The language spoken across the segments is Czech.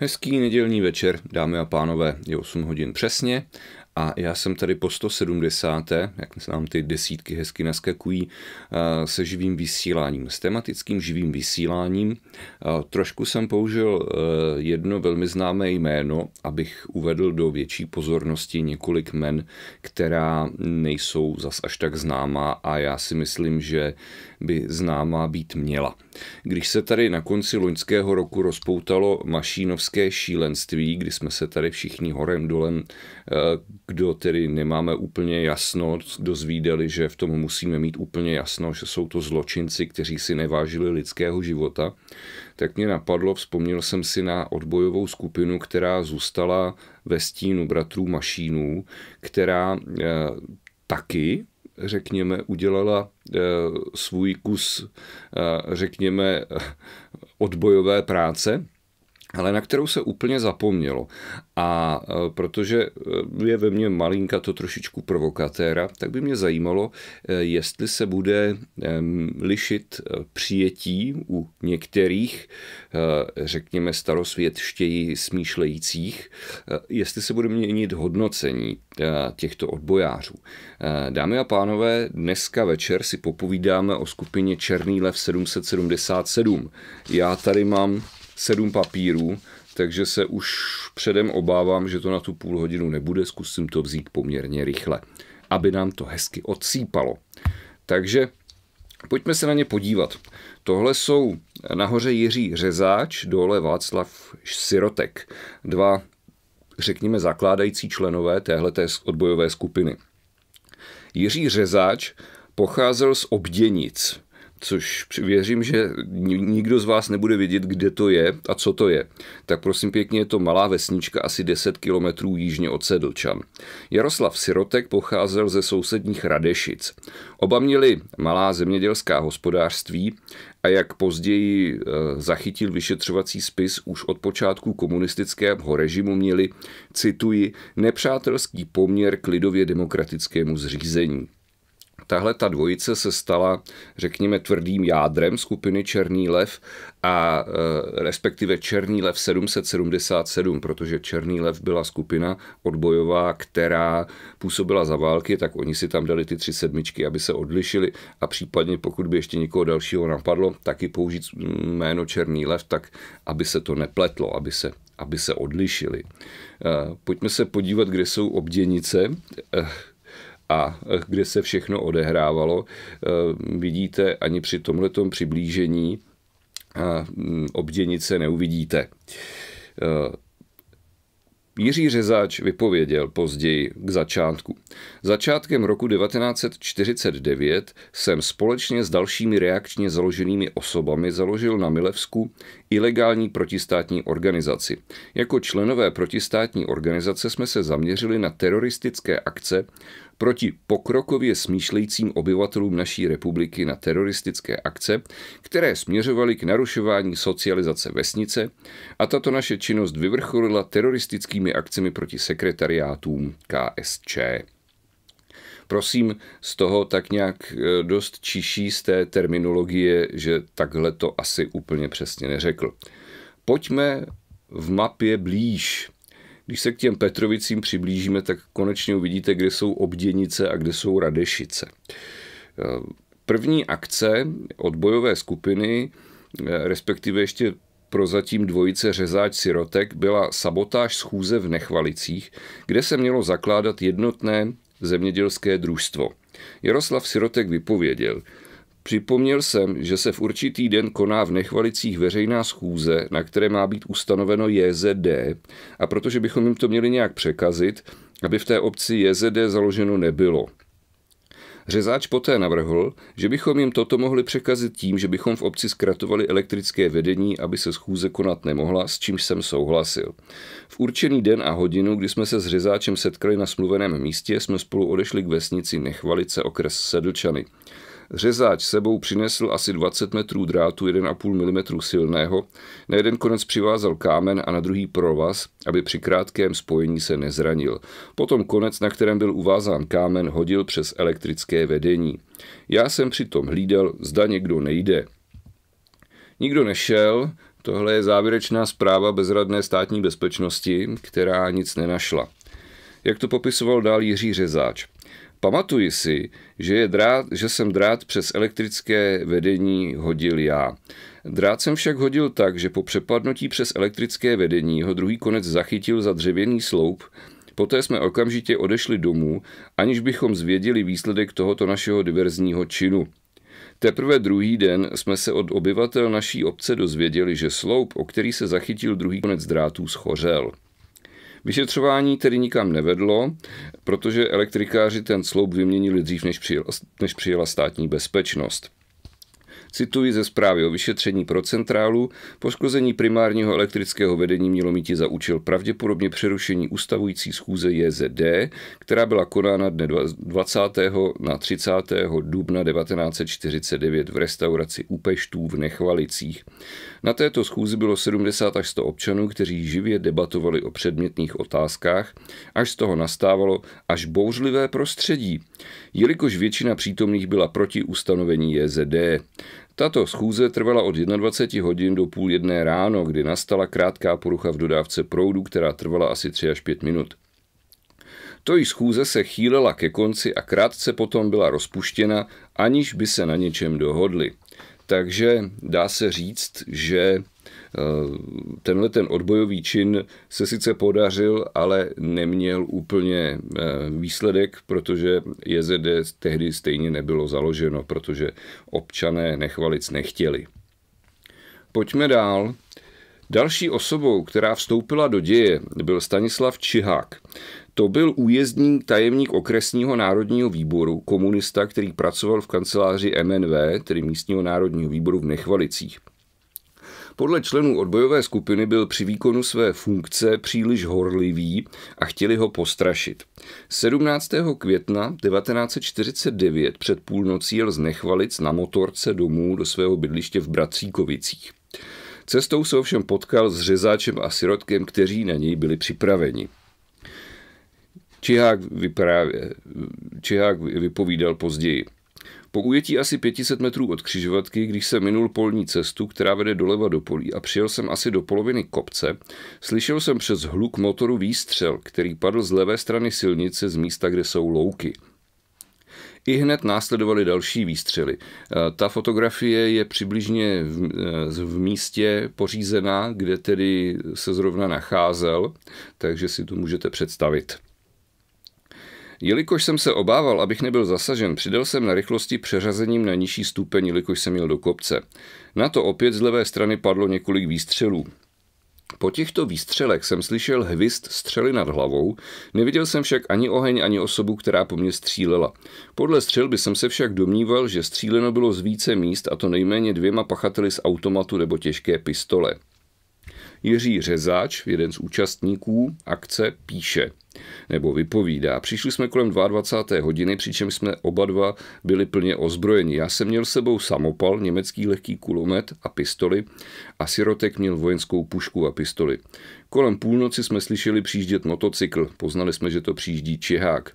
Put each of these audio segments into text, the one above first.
Hezký nedělní večer, dámy a pánové, je 8 hodin přesně a já jsem tady po 170. jak se nám ty desítky hezky naskakují, eh, se živým vysíláním, s tematickým živým vysíláním. Eh, trošku jsem použil eh, jedno velmi známé jméno, abych uvedl do větší pozornosti několik men, která nejsou zas až tak známá a já si myslím, že by známá být měla. Když se tady na konci loňského roku rozpoutalo mašínovské šílenství, kdy jsme se tady všichni horem dolem, eh, kdo tedy nemáme úplně jasno, dozvídali, že v tom musíme mít úplně jasno, že jsou to zločinci, kteří si nevážili lidského života, tak mě napadlo, vzpomněl jsem si na odbojovou skupinu, která zůstala ve stínu bratrů Mašínů, která eh, taky řekněme, udělala eh, svůj kus, eh, řekněme, odbojové práce, ale na kterou se úplně zapomnělo. A e, protože e, je ve mně malinka to trošičku provokatéra, tak by mě zajímalo, e, jestli se bude lišit přijetí u některých, řekněme starosvětštěji smýšlejících, jestli se bude měnit hodnocení těchto odbojářů. Dámy a pánové, dneska večer si popovídáme o skupině Černý lev 777. Já tady mám sedm papírů, takže se už předem obávám, že to na tu půl hodinu nebude, zkusím to vzít poměrně rychle, aby nám to hezky odsýpalo. Takže pojďme se na ně podívat. Tohle jsou nahoře Jiří Řezáč, dole Václav Sirotek, dva, řekněme, zakládající členové téhle odbojové skupiny. Jiří Řezáč pocházel z Obděnic, což věřím, že nikdo z vás nebude vědět, kde to je a co to je. Tak prosím pěkně, je to malá vesnička asi 10 kilometrů jižně od Sedlčan. Jaroslav Sirotek pocházel ze sousedních Radešic. Oba měli malá zemědělská hospodářství a jak později e, zachytil vyšetřovací spis, už od počátku komunistického režimu měli, cituji, nepřátelský poměr k lidově demokratickému zřízení tahle ta dvojice se stala, řekněme, tvrdým jádrem skupiny Černý lev a e, respektive Černý lev 777, protože Černý lev byla skupina odbojová, která působila za války, tak oni si tam dali ty tři sedmičky, aby se odlišili a případně pokud by ještě někoho dalšího napadlo, taky použít jméno Černý lev, tak aby se to nepletlo, aby se aby se odlišili. E, pojďme se podívat, kde jsou obděnice e, a kde se všechno odehrávalo. E, vidíte, ani při tomhletom přiblížení e, obděnice neuvidíte. E, Jiří Řezáč vypověděl později k začátku. Začátkem roku 1949 jsem společně s dalšími reakčně založenými osobami založil na Milevsku ilegální protistátní organizaci. Jako členové protistátní organizace jsme se zaměřili na teroristické akce, proti pokrokově smýšlejícím obyvatelům naší republiky na teroristické akce, které směřovaly k narušování socializace vesnice a tato naše činnost vyvrcholila teroristickými akcemi proti sekretariátům KSČ prosím, z toho tak nějak eh, dost čiší z té terminologie, že takhle to asi úplně přesně neřekl. Pojďme v mapě blíž. Když se k těm Petrovicím přiblížíme, tak konečně uvidíte, kde jsou Obděnice a kde jsou Radešice. První akce odbojové skupiny, respektive ještě prozatím dvojice řezáč sirotek, byla sabotáž schůze v Nechvalicích, kde se mělo zakládat jednotné zemědělské družstvo. Jaroslav Sirotek vypověděl – Připomněl jsem, že se v určitý den koná v Nechvalicích veřejná schůze, na které má být ustanoveno JZD, a protože bychom jim to měli nějak překazit, aby v té obci JZD založeno nebylo. Řezáč poté navrhl, že bychom jim toto mohli překazit tím, že bychom v obci zkratovali elektrické vedení, aby se schůze konat nemohla, s čímž jsem souhlasil. V určený den a hodinu, kdy jsme se s Řezáčem setkali na smluveném místě, jsme spolu odešli k vesnici Nechvalice, okres Sedlčany. Řezáč sebou přinesl asi 20 metrů drátu 1,5 mm silného, na jeden konec přivázal kámen a na druhý provaz, aby při krátkém spojení se nezranil. Potom konec, na kterém byl uvázán kámen, hodil přes elektrické vedení. Já jsem přitom hlídal, zda někdo nejde. Nikdo nešel, tohle je závěrečná zpráva bezradné státní bezpečnosti, která nic nenašla. Jak to popisoval dál Jiří Řezáč. Pamatuji si, že, je drát, že jsem drát přes elektrické vedení hodil já. Drát jsem však hodil tak, že po přepadnutí přes elektrické vedení ho druhý konec zachytil za dřevěný sloup, poté jsme okamžitě odešli domů, aniž bychom zvěděli výsledek tohoto našeho diverzního činu. Teprve druhý den jsme se od obyvatel naší obce dozvěděli, že sloup, o který se zachytil druhý konec drátů, schořel. Vyšetřování tedy nikam nevedlo, protože elektrikáři ten sloup vyměnili dřív, než přijela, než přijela státní bezpečnost. Cituji ze zprávy o vyšetření pro centrálu, poškození primárního elektrického vedení mělo mít za účel pravděpodobně přerušení ustavující schůze JZD, která byla konána dne 20. na 30. dubna 1949 v restauraci Upeštů v Nechvalicích. Na této schůzi bylo 70 až 100 občanů, kteří živě debatovali o předmětných otázkách, až z toho nastávalo až bouřlivé prostředí, jelikož většina přítomných byla proti ustanovení JZD. Tato schůze trvala od 21 hodin do půl jedné ráno, kdy nastala krátká porucha v dodávce proudu, která trvala asi 3 až 5 minut. To i schůze se chýlela ke konci a krátce potom byla rozpuštěna, aniž by se na něčem dohodli. Takže dá se říct, že eh, tenhle ten odbojový čin se sice podařil, ale neměl úplně eh, výsledek, protože JZD tehdy stejně nebylo založeno, protože občané Nechvalic nechtěli. Pojďme dál. Další osobou, která vstoupila do děje, byl Stanislav Čihák. To byl újezdní tajemník okresního národního výboru, komunista, který pracoval v kanceláři MNV, tedy místního národního výboru v Nechvalicích. Podle členů odbojové skupiny byl při výkonu své funkce příliš horlivý a chtěli ho postrašit. 17. května 1949 před půlnocí jel z Nechvalic na motorce domů do svého bydliště v Bratříkovicích. Cestou se ovšem potkal s řezáčem a sirotkem, kteří na něj byli připraveni. Čihák, vyprávě, Čihák vypovídal později. Po ujetí asi 500 metrů od křižovatky, když jsem minul polní cestu, která vede doleva do polí a přijel jsem asi do poloviny kopce, slyšel jsem přes hluk motoru výstřel, který padl z levé strany silnice z místa, kde jsou louky. I hned následovaly další výstřely. Eh, ta fotografie je přibližně eh, v, místě pořízená, kde tedy se zrovna nacházel, takže si to můžete představit. Jelikož jsem se obával, abych nebyl zasažen, přidal jsem na rychlosti přeřazením na nižší stupeň, jelikož jsem jel do kopce. Na to opět z levé strany padlo několik výstřelů. Po těchto výstřelech jsem slyšel hvist střely nad hlavou, neviděl jsem však ani oheň, ani osobu, která po mně střílela. Podle střelby jsem se však domníval, že stříleno bylo z více míst a to nejméně dvěma pachateli z automatu nebo těžké pistole. Jiří Řezáč, jeden z účastníků akce, píše – nebo vypovídá. Přišli jsme kolem 22. hodiny, přičemž jsme oba dva byli plně ozbrojeni. Já jsem měl sebou samopal, německý lehký kulomet a pistoli a sirotek měl vojenskou pušku a pistoli. Kolem půlnoci jsme slyšeli přijíždět motocykl, poznali jsme, že to přijíždí Čihák.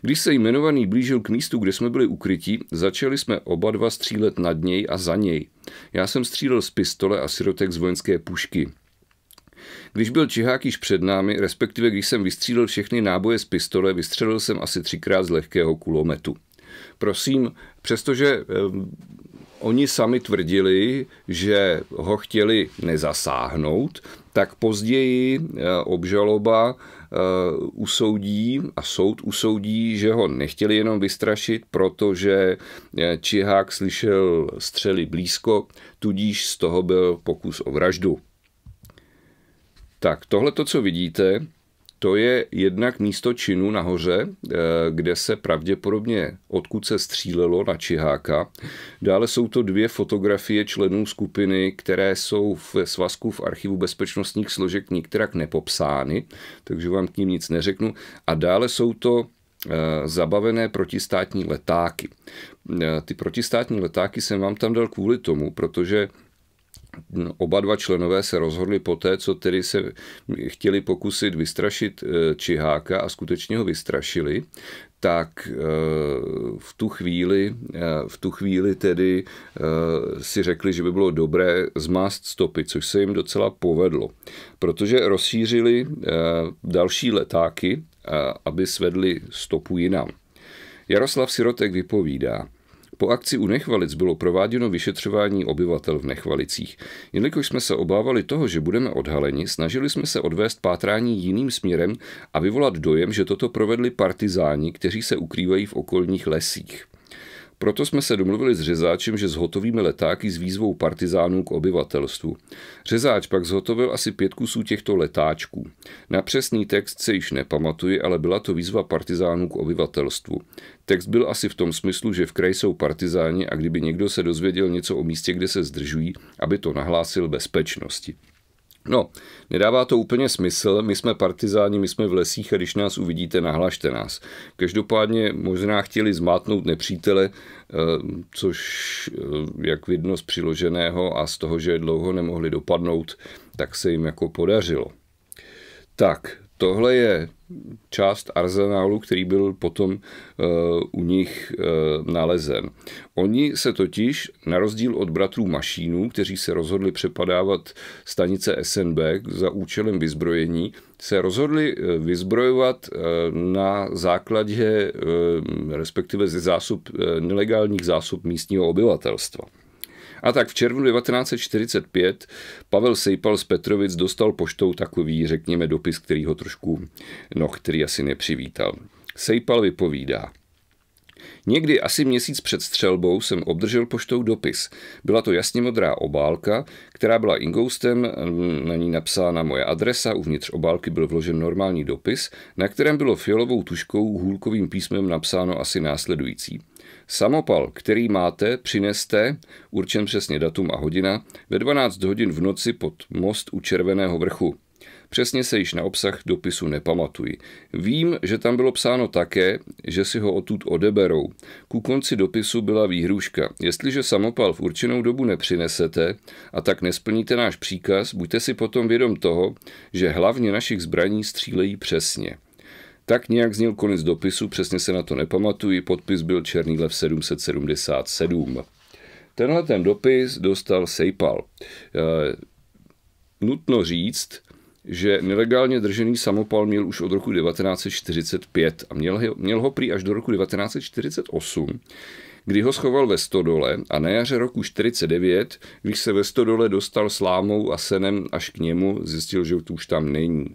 Když se jmenovaný blížil k místu, kde jsme byli ukrytí, začali jsme oba dva střílet nad něj a za něj. Já jsem střílel z pistole a sirotek z vojenské pušky. Když byl Čihák již před námi, respektive když jsem vystřílel všechny náboje z pistole, vystřelil jsem asi třikrát z lehkého kulometu. Prosím, přestože oni sami tvrdili, že ho chtěli nezasáhnout, tak později e, obžaloba e, usoudí a soud usoudí, že ho nechtěli jenom vystrašit, protože e, Čihák slyšel střely blízko, tudíž z toho byl pokus o vraždu. Tak tohle to, co vidíte, to je jednak místo činu nahoře, eh, kde se pravděpodobně, odkud se střílelo na Čiháka. Dále jsou to dvě fotografie členů skupiny, které jsou v svazku v archivu bezpečnostních složek nikterak nepopsány, takže vám k ním nic neřeknu. A dále jsou to eh, zabavené protistátní letáky. Eh, ty protistátní letáky jsem vám tam dal kvůli tomu, protože oba dva členové se rozhodli po té, co tedy se chtěli pokusit vystrašit eh, Čiháka a skutečně ho vystrašili, tak eh, v tu chvíli, eh, v tu chvíli tedy si řekli, že by bylo dobré zmást stopy, což se jim docela povedlo, protože rozšířili další letáky, aby svedli stopu jinam. Jaroslav Sirotek vypovídá – po akci u Nechvalic bylo prováděno vyšetřování obyvatel v Nechvalicích. Jelikož jsme se obávali toho, že budeme odhaleni, snažili jsme se odvést pátrání jiným směrem a vyvolat dojem, že toto provedli partizáni, kteří se ukrývají v okolních lesích. Proto jsme se domluvili s řezáčem, že zhotovíme letáky s výzvou partizánů k obyvatelstvu. Řezáč pak zhotovil asi pět kusů těchto letáčků. Na přesný text se již nepamatuji, ale byla to výzva partizánů k obyvatelstvu. Text byl asi v tom smyslu, že v kraji jsou partizáni a kdyby někdo se dozvěděl něco o místě, kde se zdržují, aby to nahlásil bezpečnosti. No, nedává to úplně smysl, my jsme partizáni, my jsme v lesích a když nás uvidíte, nahlašte nás. Každopádně možná chtěli zmátnout nepřítele, eh, což eh, jak vidno z přiloženého a z toho, že dlouho nemohli dopadnout, tak se jim jako podařilo. Tak, tohle je část arzenálu, který byl potom eh, u nich eh, nalezen. Oni se totiž, na rozdíl od bratrů Mašínů, kteří se rozhodli přepadávat stanice SNB za účelem vyzbrojení, se rozhodli eh, vyzbrojovat na základě, respektive ze zásob, nelegálních zásob místního obyvatelstva. A tak v červnu 1945 Pavel Sejpal z Petrovic dostal poštou takový, řekněme, dopis, který ho trošku, no, který asi nepřivítal. Sejpal vypovídá. Někdy asi měsíc před střelbou jsem obdržel poštou dopis. Byla to jasně modrá obálka, která byla ingoustem, na ní napsána moje adresa, uvnitř obálky byl vložen normální dopis, na kterém bylo fialovou tuškou hůlkovým písmem napsáno asi následující. Samopal, který máte, přineste, určen přesně datum a hodina, ve 12 hodin v noci pod most u Červeného vrchu. Přesně se již na obsah dopisu nepamatuji. Vím, že tam bylo psáno také, že si ho odtud odeberou. Ku konci dopisu byla výhruška. Jestliže samopal v určenou dobu nepřinesete a tak nesplníte náš příkaz, buďte si potom vědom toho, že hlavně našich zbraní střílejí přesně. Tak nějak zněl konec dopisu, přesně se na to nepamatuji, podpis byl Černý lev 777. Tenhle ten dopis dostal Sejpal. E, nutno říct, že nelegálně držený samopal měl už od roku 1945 a měl, ho, měl ho prý až do roku 1948, kdy ho schoval ve Stodole a na jaře roku 49, když se ve Stodole dostal slámou a senem až k němu, zjistil, že už tam není.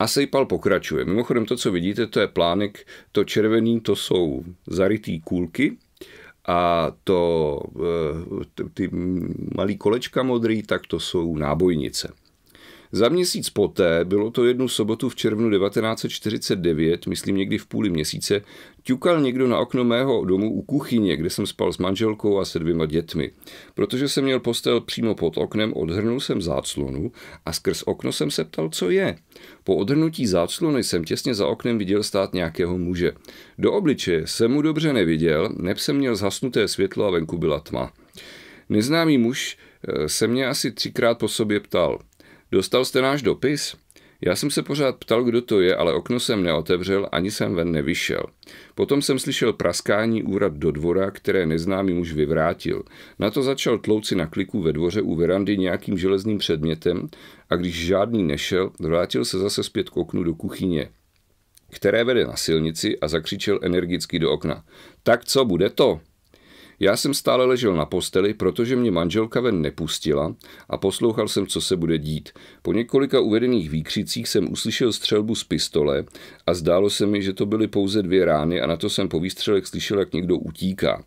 A Sejpal pokračuje. Mimochodem to, co vidíte, to je plánek, to červený, to jsou zarytý kůlky, a to, eh, ty malý kolečka modrý, tak to jsou nábojnice. Za měsíc poté, bylo to jednu sobotu v červnu 1949, myslím někdy v půli měsíce, ťukal někdo na okno mého domu u kuchyně, kde jsem spal s manželkou a se dvěma dětmi. Protože jsem měl postel přímo pod oknem, odhrnul jsem záclonu a skrz okno jsem se ptal, co je. Po odhrnutí záclony jsem těsně za oknem viděl stát nějakého muže. Do obličeje jsem mu dobře neviděl, neb jsem měl zhasnuté světlo a venku byla tma. Neznámý muž eh, se mě asi třikrát po sobě ptal – Dostal jste náš dopis? Já jsem se pořád ptal, kdo to je, ale okno jsem neotevřel, ani jsem ven nevyšel. Potom jsem slyšel praskání úrad do dvora, které neznámý muž vyvrátil. Na to začal tlouci na kliku ve dvoře u verandy nějakým železným předmětem a když žádný nešel, vrátil se zase zpět k oknu do kuchyně, které vede na silnici a zakřičel energicky do okna. Tak co bude to? Já jsem stále ležel na posteli, protože mě manželka ven nepustila a poslouchal jsem, co se bude dít. Po několika uvedených výkřicích jsem uslyšel střelbu z pistole a zdálo se mi, že to byly pouze dvě rány a na to jsem po výstřelech slyšel, jak někdo utíká.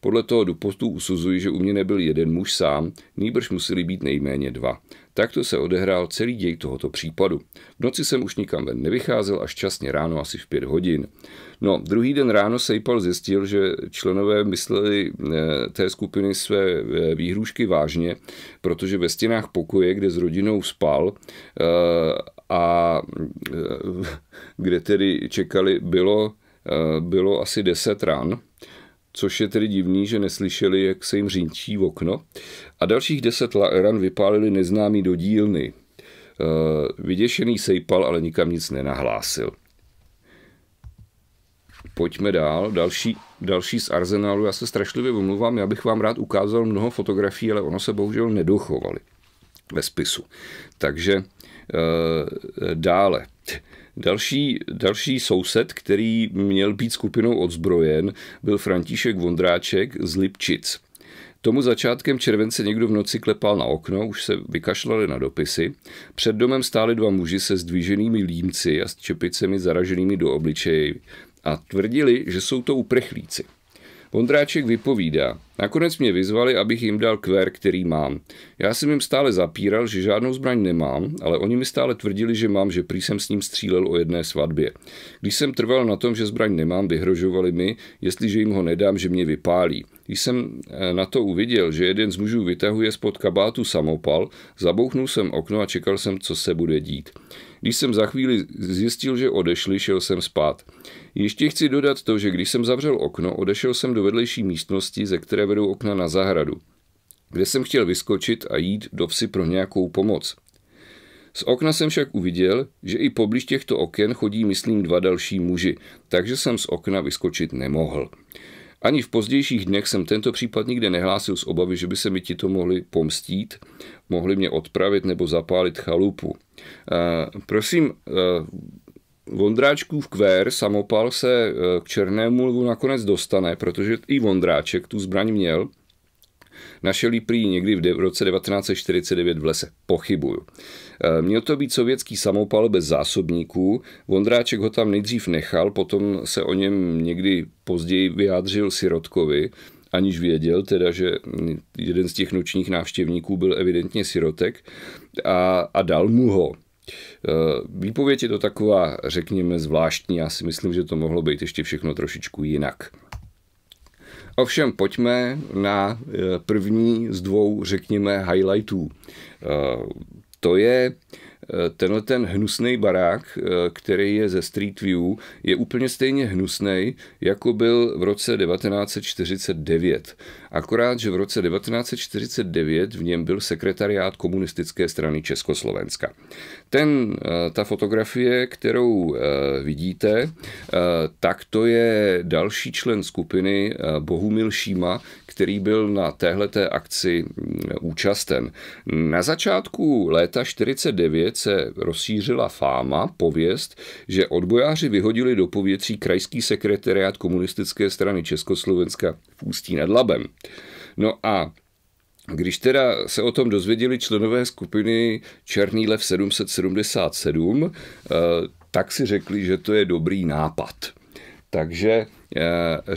Podle toho dopostu usuzuji, že u mě nebyl jeden muž sám, nýbrž museli být nejméně dva. Takto se odehrál celý děj tohoto případu. V noci jsem už nikam ven nevycházel až časně ráno asi v pět hodin. No, druhý den ráno Sejpal zjistil, že členové mysleli eh, té skupiny své eh, výhrůžky vážně, protože ve stěnách pokoje, kde s rodinou spal, eh, a kde tedy čekali, bylo, bylo asi 10 ran, což je tedy divný, že neslyšeli, jak se jim řinčí v okno. A dalších 10 ran vypálili neznámí do dílny. Vyděšený Sejpal ale nikam nic nenahlásil pojďme dál. Další, další z arzenálu, já se strašlivě omluvám, já bych vám rád ukázal mnoho fotografií, ale ono se bohužel nedochovaly ve spisu. Takže e, dále. Další, další soused, který měl být skupinou odzbrojen, byl František Vondráček z Lipčic. Tomu začátkem července někdo v noci klepal na okno, už se vykašlali na dopisy. Před domem stáli dva muži se zdvíženými límci a s čepicemi zaraženými do obličeje a tvrdili, že jsou to uprchlíci. Vondráček vypovídá. Nakonec mě vyzvali, abych jim dal kver, který mám. Já jsem jim stále zapíral, že žádnou zbraň nemám, ale oni mi stále tvrdili, že mám, že prý jsem s ním střílel o jedné svatbě. Když jsem trval na tom, že zbraň nemám, vyhrožovali mi, jestliže jim ho nedám, že mě vypálí. Když jsem eh, na to uviděl, že jeden z mužů vytahuje spod kabátu samopal, zabouchnul jsem okno a čekal jsem, co se bude dít. Když jsem za chvíli zjistil, že odešli, šel jsem spát. Ještě chci dodat to, že když jsem zavřel okno, odešel jsem do vedlejší místnosti, ze které vedou okna na zahradu, kde jsem chtěl vyskočit a jít do vsi pro nějakou pomoc. Z okna jsem však uviděl, že i poblíž těchto oken chodí, myslím, dva další muži, takže jsem z okna vyskočit nemohl. Ani v pozdějších dnech jsem tento případ nikde nehlásil z obavy, že by se mi to mohli pomstít, mohli mě odpravit nebo zapálit chalupu. Uh, prosím, uh, Vondráčkův kvér samopal se e, k černému lvu nakonec dostane, protože i Vondráček tu zbraň měl. Našel ji prý někdy v roce 1949 v lese. Pochybuju. E, měl to být sovětský samopal bez zásobníků. Vondráček ho tam nejdřív nechal, potom se o něm někdy později vyjádřil Sirotkovi, aniž věděl, teda, že jeden z těch nočních návštěvníků byl evidentně sirotek a, a dal mu ho. Eh, výpověď je to taková, řekněme, zvláštní. Já si myslím, že to mohlo být ještě všechno trošičku jinak. Ovšem, pojďme na eh, první z dvou, řekněme, highlightů. Eh, to je Eh, tenhle ten hnusný barák, eh, který je ze Street View, je úplně stejně hnusný, jako byl v roce 1949. Akorát, že v roce 1949 v něm byl sekretariát komunistické strany Československa. Ten, eh, ta fotografie, kterou vidíte, tak to je další člen skupiny Bohumil Šíma, který byl na téhleté akci mm, účasten. Na začátku léta 49 se rozšířila fáma, pověst, že odbojáři vyhodili do povětří krajský sekretariát komunistické strany Československa v Ústí nad Labem. No a když teda se o tom dozvěděli členové skupiny Černý lev 777, eh, tak si řekli, že to je dobrý nápad. Takže eh,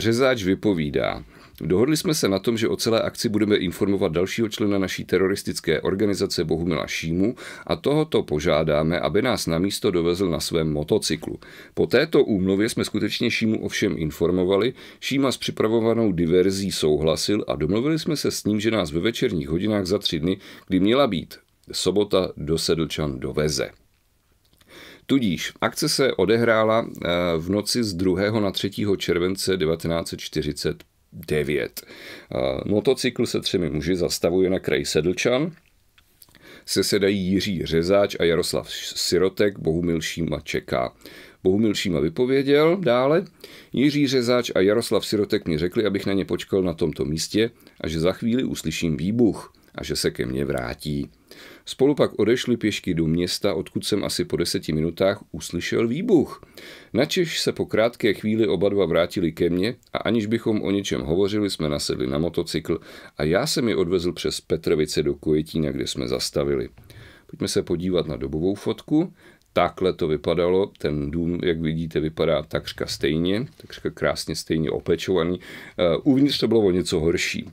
řezáč vypovídá. Dohodli jsme se na tom, že o celé akci budeme informovat dalšího člena naší teroristické organizace Bohumila Šímu a tohoto požádáme, aby nás na místo dovezl na svém motocyklu. Po této úmluvě jsme skutečně Šímu ovšem informovali, Šíma s připravovanou diverzí souhlasil a domluvili jsme se s ním, že nás ve večerních hodinách za tři dny, kdy měla být sobota, do Sedlčan doveze. Tudíž akce se odehrála eh, v noci z 2. na 3. července 1940. 9. Motocykl se třemi muži zastavuje na kraji Sedlčan, se sedají Jiří Řezáč a Jaroslav Sirotek, Bohumil Šíma čeká. Bohumil Šíma vypověděl dále. Jiří Řezáč a Jaroslav Sirotek mi řekli, abych na ně počkal na tomto místě a že za chvíli uslyším výbuch a že se ke mně vrátí. Spolu pak odešli pěšky do města, odkud jsem asi po deseti minutách uslyšel výbuch. Načež se po krátké chvíli oba dva vrátili ke mně a aniž bychom o něčem hovořili, jsme nasedli na motocykl a já jsem je odvezl přes Petrovice do Kojetína, kde jsme zastavili. Pojďme se podívat na dobovou fotku. Takhle to vypadalo, ten dům, jak vidíte, vypadá takřka stejně, takřka krásně stejně opečovaný. Eh, uvnitř to bylo o něco horší.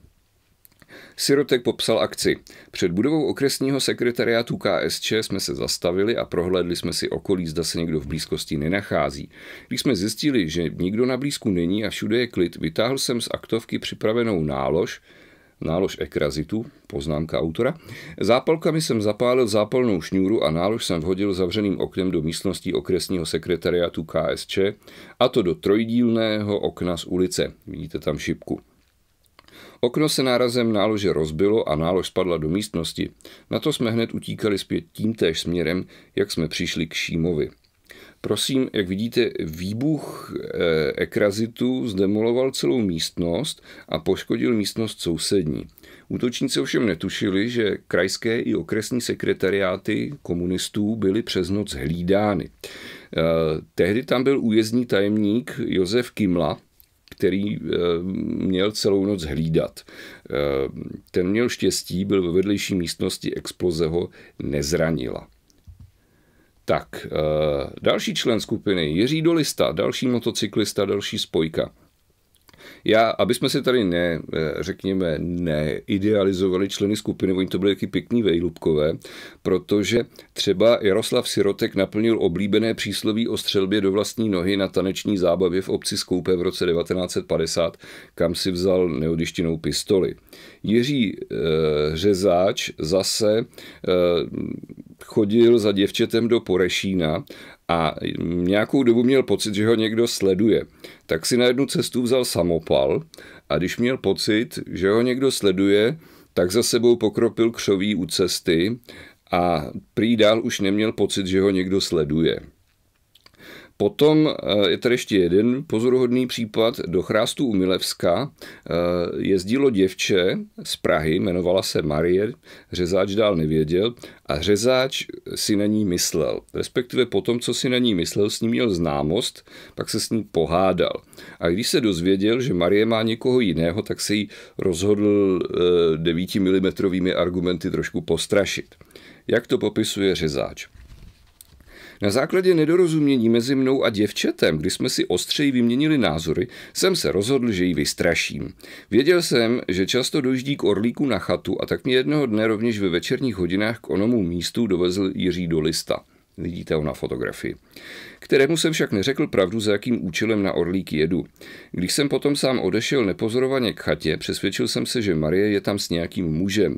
Sirotek popsal akci. Před budovou okresního sekretariátu KSČ jsme se zastavili a prohlédli jsme si okolí, zda se někdo v blízkosti nenachází. Když jsme zjistili, že nikdo na blízku není a všude je klid, vytáhl jsem z aktovky připravenou nálož, nálož ekrazitu, poznámka autora. Zápalkami jsem zapálil zápalnou šňůru a nálož jsem vhodil zavřeným oknem do místnosti okresního sekretariátu KSČ, a to do trojdílného okna z ulice. Vidíte tam šipku. Okno se nárazem nálože rozbilo a nálož spadla do místnosti. Na to jsme hned utíkali zpět též směrem, jak jsme přišli k Šímovi. Prosím, jak vidíte, výbuch eh, ekrazitu zdemoloval celou místnost a poškodil místnost sousední. Útočníci ovšem netušili, že krajské i okresní sekretariáty komunistů byly přes noc hlídány. Eh, tehdy tam byl újezdní tajemník Josef Kimla, který eh, měl celou noc hlídat. Eh, ten měl štěstí, byl ve vedlejší místnosti, exploze ho nezranila. Tak, eh, další člen skupiny, Jiří Dolista, další motocyklista, další spojka já, aby jsme si tady ne, eh, řekněme, neidealizovali členy skupiny, oni to byli taky pěkný vejlubkové, protože třeba Jaroslav Sirotek naplnil oblíbené přísloví o střelbě do vlastní nohy na taneční zábavě v obci Skoupe v roce 1950, kam si vzal neodištěnou pistoli. Jiří e, Řezáč zase e, chodil za děvčetem do Porešína a nějakou dobu měl pocit, že ho někdo sleduje. Tak si na jednu cestu vzal samopal a když měl pocit, že ho někdo sleduje, tak za sebou pokropil křoví u cesty a prý dál už neměl pocit, že ho někdo sleduje. Potom eh, je tady ještě jeden pozoruhodný případ. Do chrástu u Milevska eh, jezdilo děvče z Prahy, jmenovala se Marie, řezáč dál nevěděl a řezáč si na ní myslel. Respektive potom, co si na ní myslel, s ní měl známost, pak se s ní pohádal. A když se dozvěděl, že Marie má někoho jiného, tak se jí rozhodl 9 eh, mm argumenty trošku postrašit. Jak to popisuje řezáč? Na základě nedorozumění mezi mnou a děvčetem, kdy jsme si ostřeji vyměnili názory, jsem se rozhodl, že ji vystraším. Věděl jsem, že často dojíždí k Orlíku na chatu a tak mě jednoho dne rovněž ve večerních hodinách k onomu místu dovezl Jiří do lista. Vidíte ho na fotografii kterému jsem však neřekl pravdu, za jakým účelem na orlík jedu. Když jsem potom sám odešel nepozorovaně k chatě, přesvědčil jsem se, že Marie je tam s nějakým mužem.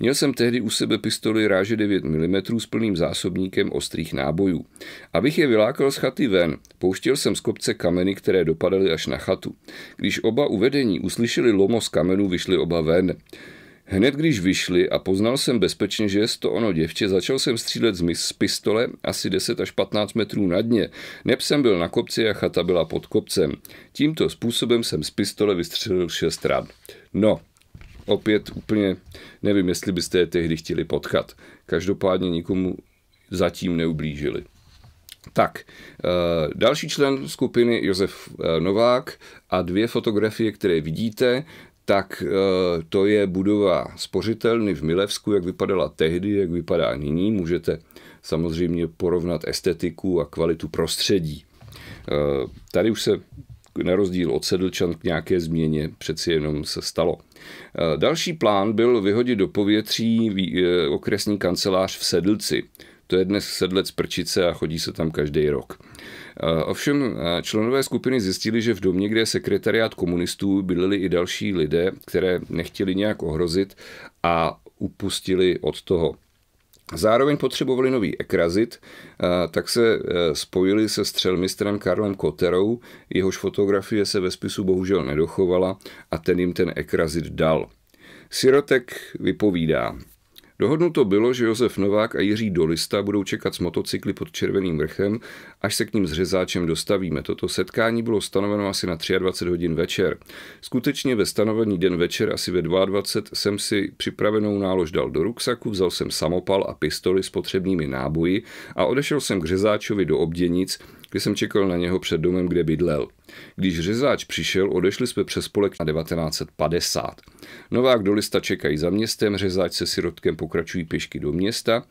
Měl jsem tehdy u sebe pistoli ráže 9 mm s plným zásobníkem ostrých nábojů. Abych je vylákal z chaty ven, pouštěl jsem z kopce kameny, které dopadaly až na chatu. Když oba uvedení uslyšeli lomo z kamenů, vyšli oba ven. Hned když vyšli a poznal jsem bezpečně, že je to ono děvče, začal jsem střílet z z pistole asi 10 až 15 metrů na dně. Neb jsem byl na kopci a chata byla pod kopcem. Tímto způsobem jsem z pistole vystřelil 6 rad. No, opět úplně nevím, jestli byste je tehdy chtěli potkat. Každopádně nikomu zatím neublížili. Tak, eh, další člen skupiny Josef eh, Novák a dvě fotografie, které vidíte, tak eh, to je budova spořitelny v Milevsku, jak vypadala tehdy, jak vypadá nyní. Můžete samozřejmě porovnat estetiku a kvalitu prostředí. Eh, tady už se na rozdíl od Sedlčan k nějaké změně přeci jenom se stalo. Eh, další plán byl vyhodit do povětří okresní kancelář v Sedlci. To je dnes Sedlec Prčice a chodí se tam každý rok. Eh, ovšem eh, členové skupiny zjistili, že v domě, kde je sekretariát komunistů, bydleli i další lidé, které nechtěli nějak ohrozit a upustili od toho. Zároveň potřebovali nový ekrazit, eh, tak se spojili se střelmistrem Karlem Koterou, jehož fotografie se ve spisu bohužel nedochovala a ten jim ten ekrazit dal. Sirotek vypovídá – Dohodnuto bylo, že Josef Novák a Jiří Dolista budou čekat s motocykly pod Červeným vrchem, až se k ním s řezáčem dostavíme. Toto setkání bylo stanoveno asi na 23 hodin večer. Skutečně ve stanovený den večer, asi ve 22, jsem si připravenou nálož dal do ruksaku, vzal jsem samopal a pistoli s potřebnými náboji a odešel jsem k řezáčovi do obděnic, kde jsem čekal na něho před domem, kde bydlel. Když řezáč přišel, odešli jsme přes polek na 1950. Novák do lista čekají za městem, řezáč se sirotkem pokračují pěšky do města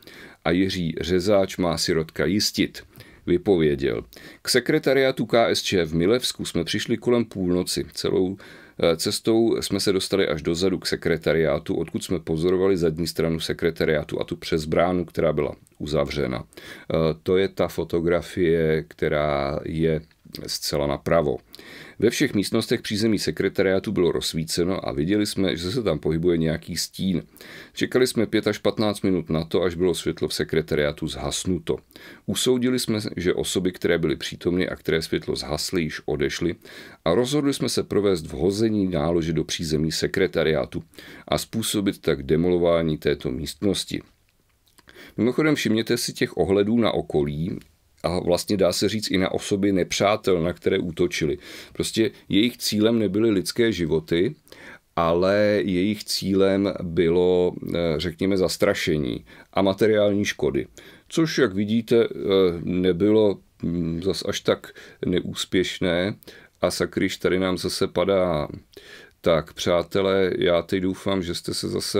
a Jiří Řezáč má sirotka jistit vypověděl. K sekretariátu KSČ v Milevsku jsme přišli kolem půlnoci. Celou Eh, cestou jsme se dostali až dozadu k sekretariátu, odkud jsme pozorovali zadní stranu sekretariátu a tu přes bránu, která byla uzavřena. Eh, to je ta fotografie, která je zcela napravo. Ve všech místnostech přízemí sekretariátu bylo rozsvíceno a viděli jsme, že se tam pohybuje nějaký stín. Čekali jsme 5 až 15 minut na to, až bylo světlo v sekretariátu zhasnuto. Usoudili jsme, že osoby, které byly přítomny a které světlo zhasly, již odešly a rozhodli jsme se provést vhození nálože do přízemí sekretariátu a způsobit tak demolování této místnosti. Mimochodem všimněte si těch ohledů na okolí a vlastně dá se říct i na osoby nepřátel, na které útočili. Prostě jejich cílem nebyly lidské životy, ale jejich cílem bylo, eh, řekněme, zastrašení a materiální škody. Což, jak vidíte, eh, nebylo hm, zas až tak neúspěšné a Sakryš tady nám zase padá tak, přátelé, já teď doufám, že jste se zase,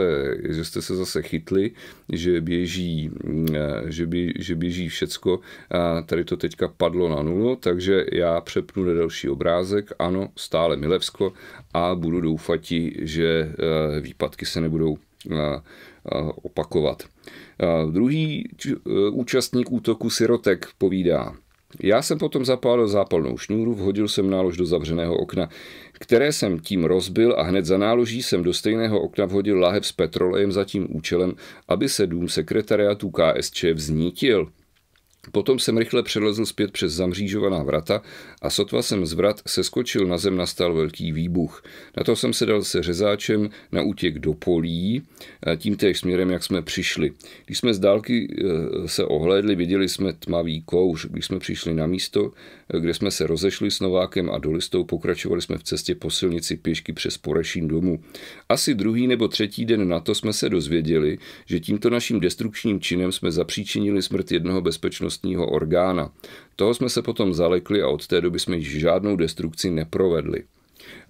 že jste se zase chytli, že běží, mm, eh, že, bě, že běží všecko. A tady to teďka padlo na nulu, takže já přepnu na další obrázek. Ano, stále Milevsko a budu doufat, že eh, výpadky se nebudou eh, opakovat. Druhý účastník útoku Sirotek povídá, já jsem potom zapálil zápalnou šňůru, vhodil jsem nálož do zavřeného okna které jsem tím rozbil a hned za náloží jsem do stejného okna vhodil láhev s petrolejem za tím účelem, aby se dům sekretariátu KSČ vznítil. Potom jsem rychle přelezl zpět přes zamřížovaná vrata a sotva jsem z vrat seskočil na zem, nastal velký výbuch. Na to jsem se dal se řezáčem na útěk do polí, tím též směrem, jak jsme přišli. Když jsme z dálky eh, se ohlédli, viděli jsme tmavý kouř. Když jsme přišli na místo, eh, kde jsme se rozešli s Novákem a dolistou, pokračovali jsme v cestě po silnici pěšky přes Porešín domů. Asi druhý nebo třetí den na to jsme se dozvěděli, že tímto naším destrukčním činem jsme zapříčinili smrt jednoho bezpečnostního bezpečnostního orgána. Toho jsme se potom zalekli a od té doby jsme již žádnou destrukci neprovedli.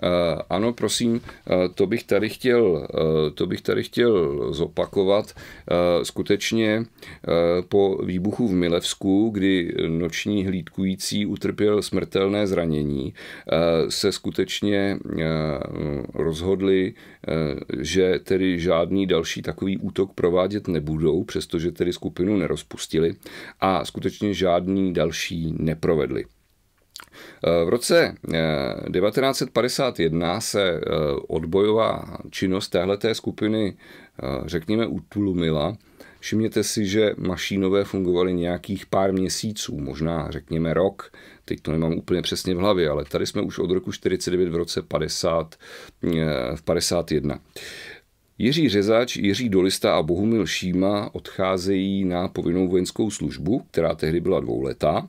Eh, ano, prosím, eh, to bych tady chtěl, eh, to bych tady chtěl zopakovat. Skutečně po výbuchu v Milevsku, kdy noční hlídkující utrpěl smrtelné zranění, se skutečně rozhodli, že tedy žádný další takový útok provádět nebudou, přestože tedy skupinu nerozpustili a skutečně žádný další neprovedli. Eh, v roce 1951 eh, se eh, odbojová činnost téhleté skupiny, řekněme, utulumila. Všimněte si, že mašínové fungovaly nějakých pár měsíců, možná řekněme rok. Teď to nemám úplně přesně v hlavě, ale tady jsme už od roku 49 v roce 50, v 51. Jiří Řezač, Jiří Dolista a Bohumil Šíma odcházejí na povinnou vojenskou službu, která tehdy byla dvouletá.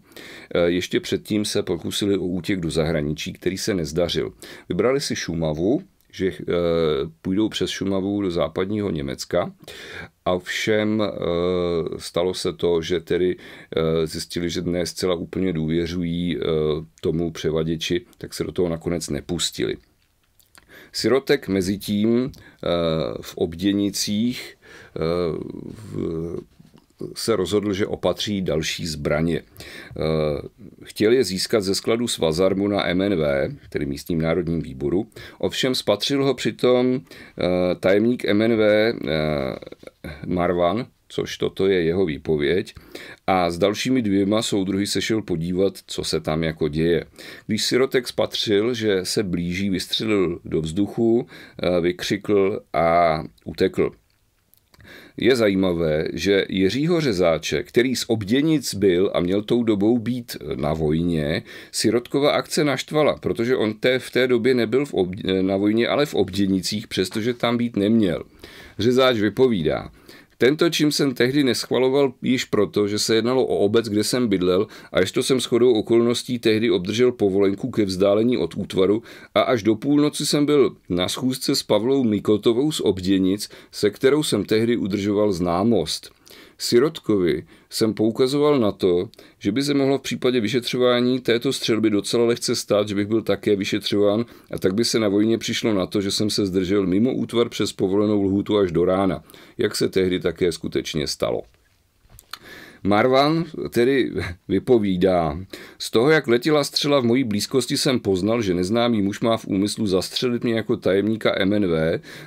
E, ještě předtím se pokusili o útěk do zahraničí, který se nezdařil. Vybrali si Šumavu, že e, půjdou přes Šumavu do západního Německa. A všem e, stalo se to, že tedy zjistili, že dnes zcela úplně důvěřují tomu převaděči, tak se do toho nakonec nepustili. Sirotek mezi tím eh, v Obděnicích eh, se rozhodl, že opatří další zbraně. Eh, chtěl je získat ze skladu Svazarmu na MNV, tedy místním národním výboru, ovšem spatřil ho přitom tajemník MNV Marvan, což toto je jeho výpověď, a s dalšími dvěma soudruhy se šel podívat, co se tam jako děje. Když sirotek spatřil, že se blíží, vystřelil do vzduchu, eh, vykřikl a utekl. Je zajímavé, že Jiřího Řezáče, který z obděnic byl a měl tou dobou být eh, na vojně, Sirotkova akce naštvala, protože on té, v té době nebyl v obdě, na vojně, ale v obděnicích, přestože tam být neměl. Řezáč vypovídá – tento čím jsem tehdy neschvaloval již proto, že se jednalo o obec, kde jsem bydlel a ještě jsem shodou okolností tehdy obdržel povolenku ke vzdálení od útvaru a až do půlnoci jsem byl na schůzce s Pavlou Mikotovou z Obděnic, se kterou jsem tehdy udržoval známost. Sirotkovi jsem poukazoval na to, že by se mohlo v případě vyšetřování této střelby docela lehce stát, že bych byl také vyšetřován a tak by se na vojně přišlo na to, že jsem se zdržel mimo útvar přes povolenou lhůtu až do rána, jak se tehdy také skutečně stalo. Marvan tedy vypovídá, z toho, jak letěla střela v mojí blízkosti, jsem poznal, že neznámý muž má v úmyslu zastřelit mě jako tajemníka MNV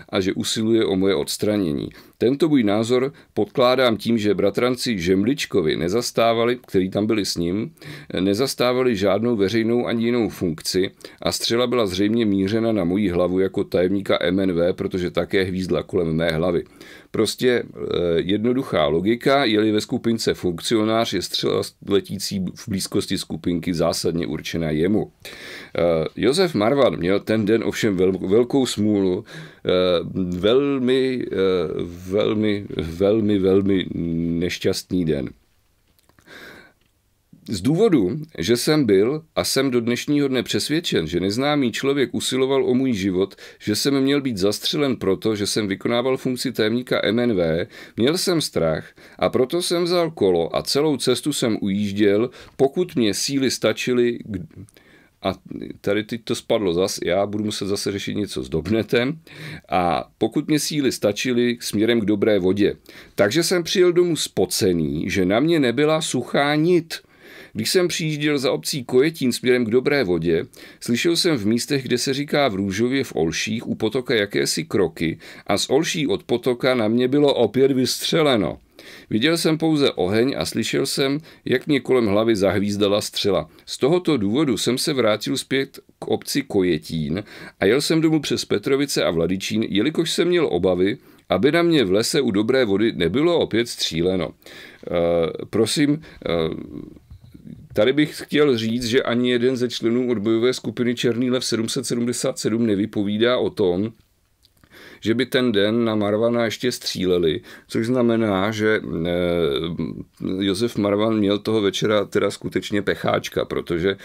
a že usiluje o moje odstranění. Tento můj názor podkládám tím, že bratranci Žemličkovi nezastávali, který tam byli s ním, nezastávali žádnou veřejnou ani jinou funkci a střela byla zřejmě mířena na moji hlavu jako tajemníka MNV, protože také hvízdla kolem mé hlavy. Prostě eh, jednoduchá logika, je-li ve skupince funkcionář, je střela letící v blízkosti skupinky zásadně určena jemu. Eh, Josef Marvan měl ten den ovšem velkou smůlu, eh, velmi, velmi, velmi, velmi nešťastný den. Z důvodu, že jsem byl a jsem do dnešního dne přesvědčen, že neznámý člověk usiloval o můj život, že jsem měl být zastřelen proto, že jsem vykonával funkci témníka MNV, měl jsem strach a proto jsem vzal kolo a celou cestu jsem ujížděl, pokud mě síly stačily k... A tady teď to spadlo zas, já budu muset zase řešit něco s Dobnetem. A pokud mě síly stačily směrem k dobré vodě. Takže jsem přijel domů spocený, že na mě nebyla suchá nit. Když jsem přijížděl za obcí Kojetín směrem k Dobré vodě, slyšel jsem v místech, kde se říká v Růžově v Olších, u potoka jakési kroky a z Olší od potoka na mě bylo opět vystřeleno. Viděl jsem pouze oheň a slyšel jsem, jak mě kolem hlavy zahvízdala střela. Z tohoto důvodu jsem se vrátil zpět k obci Kojetín a jel jsem domů přes Petrovice a Vladičín, jelikož jsem měl obavy, aby na mě v lese u dobré vody nebylo opět stříleno. E, prosím, e, Tady bych chtěl říct, že ani jeden ze členů odbojové skupiny Černý lev 777 nevypovídá o tom, že by ten den na Marvana ještě stříleli, což znamená, že eh, Josef Marvan měl toho večera teda skutečně pecháčka, protože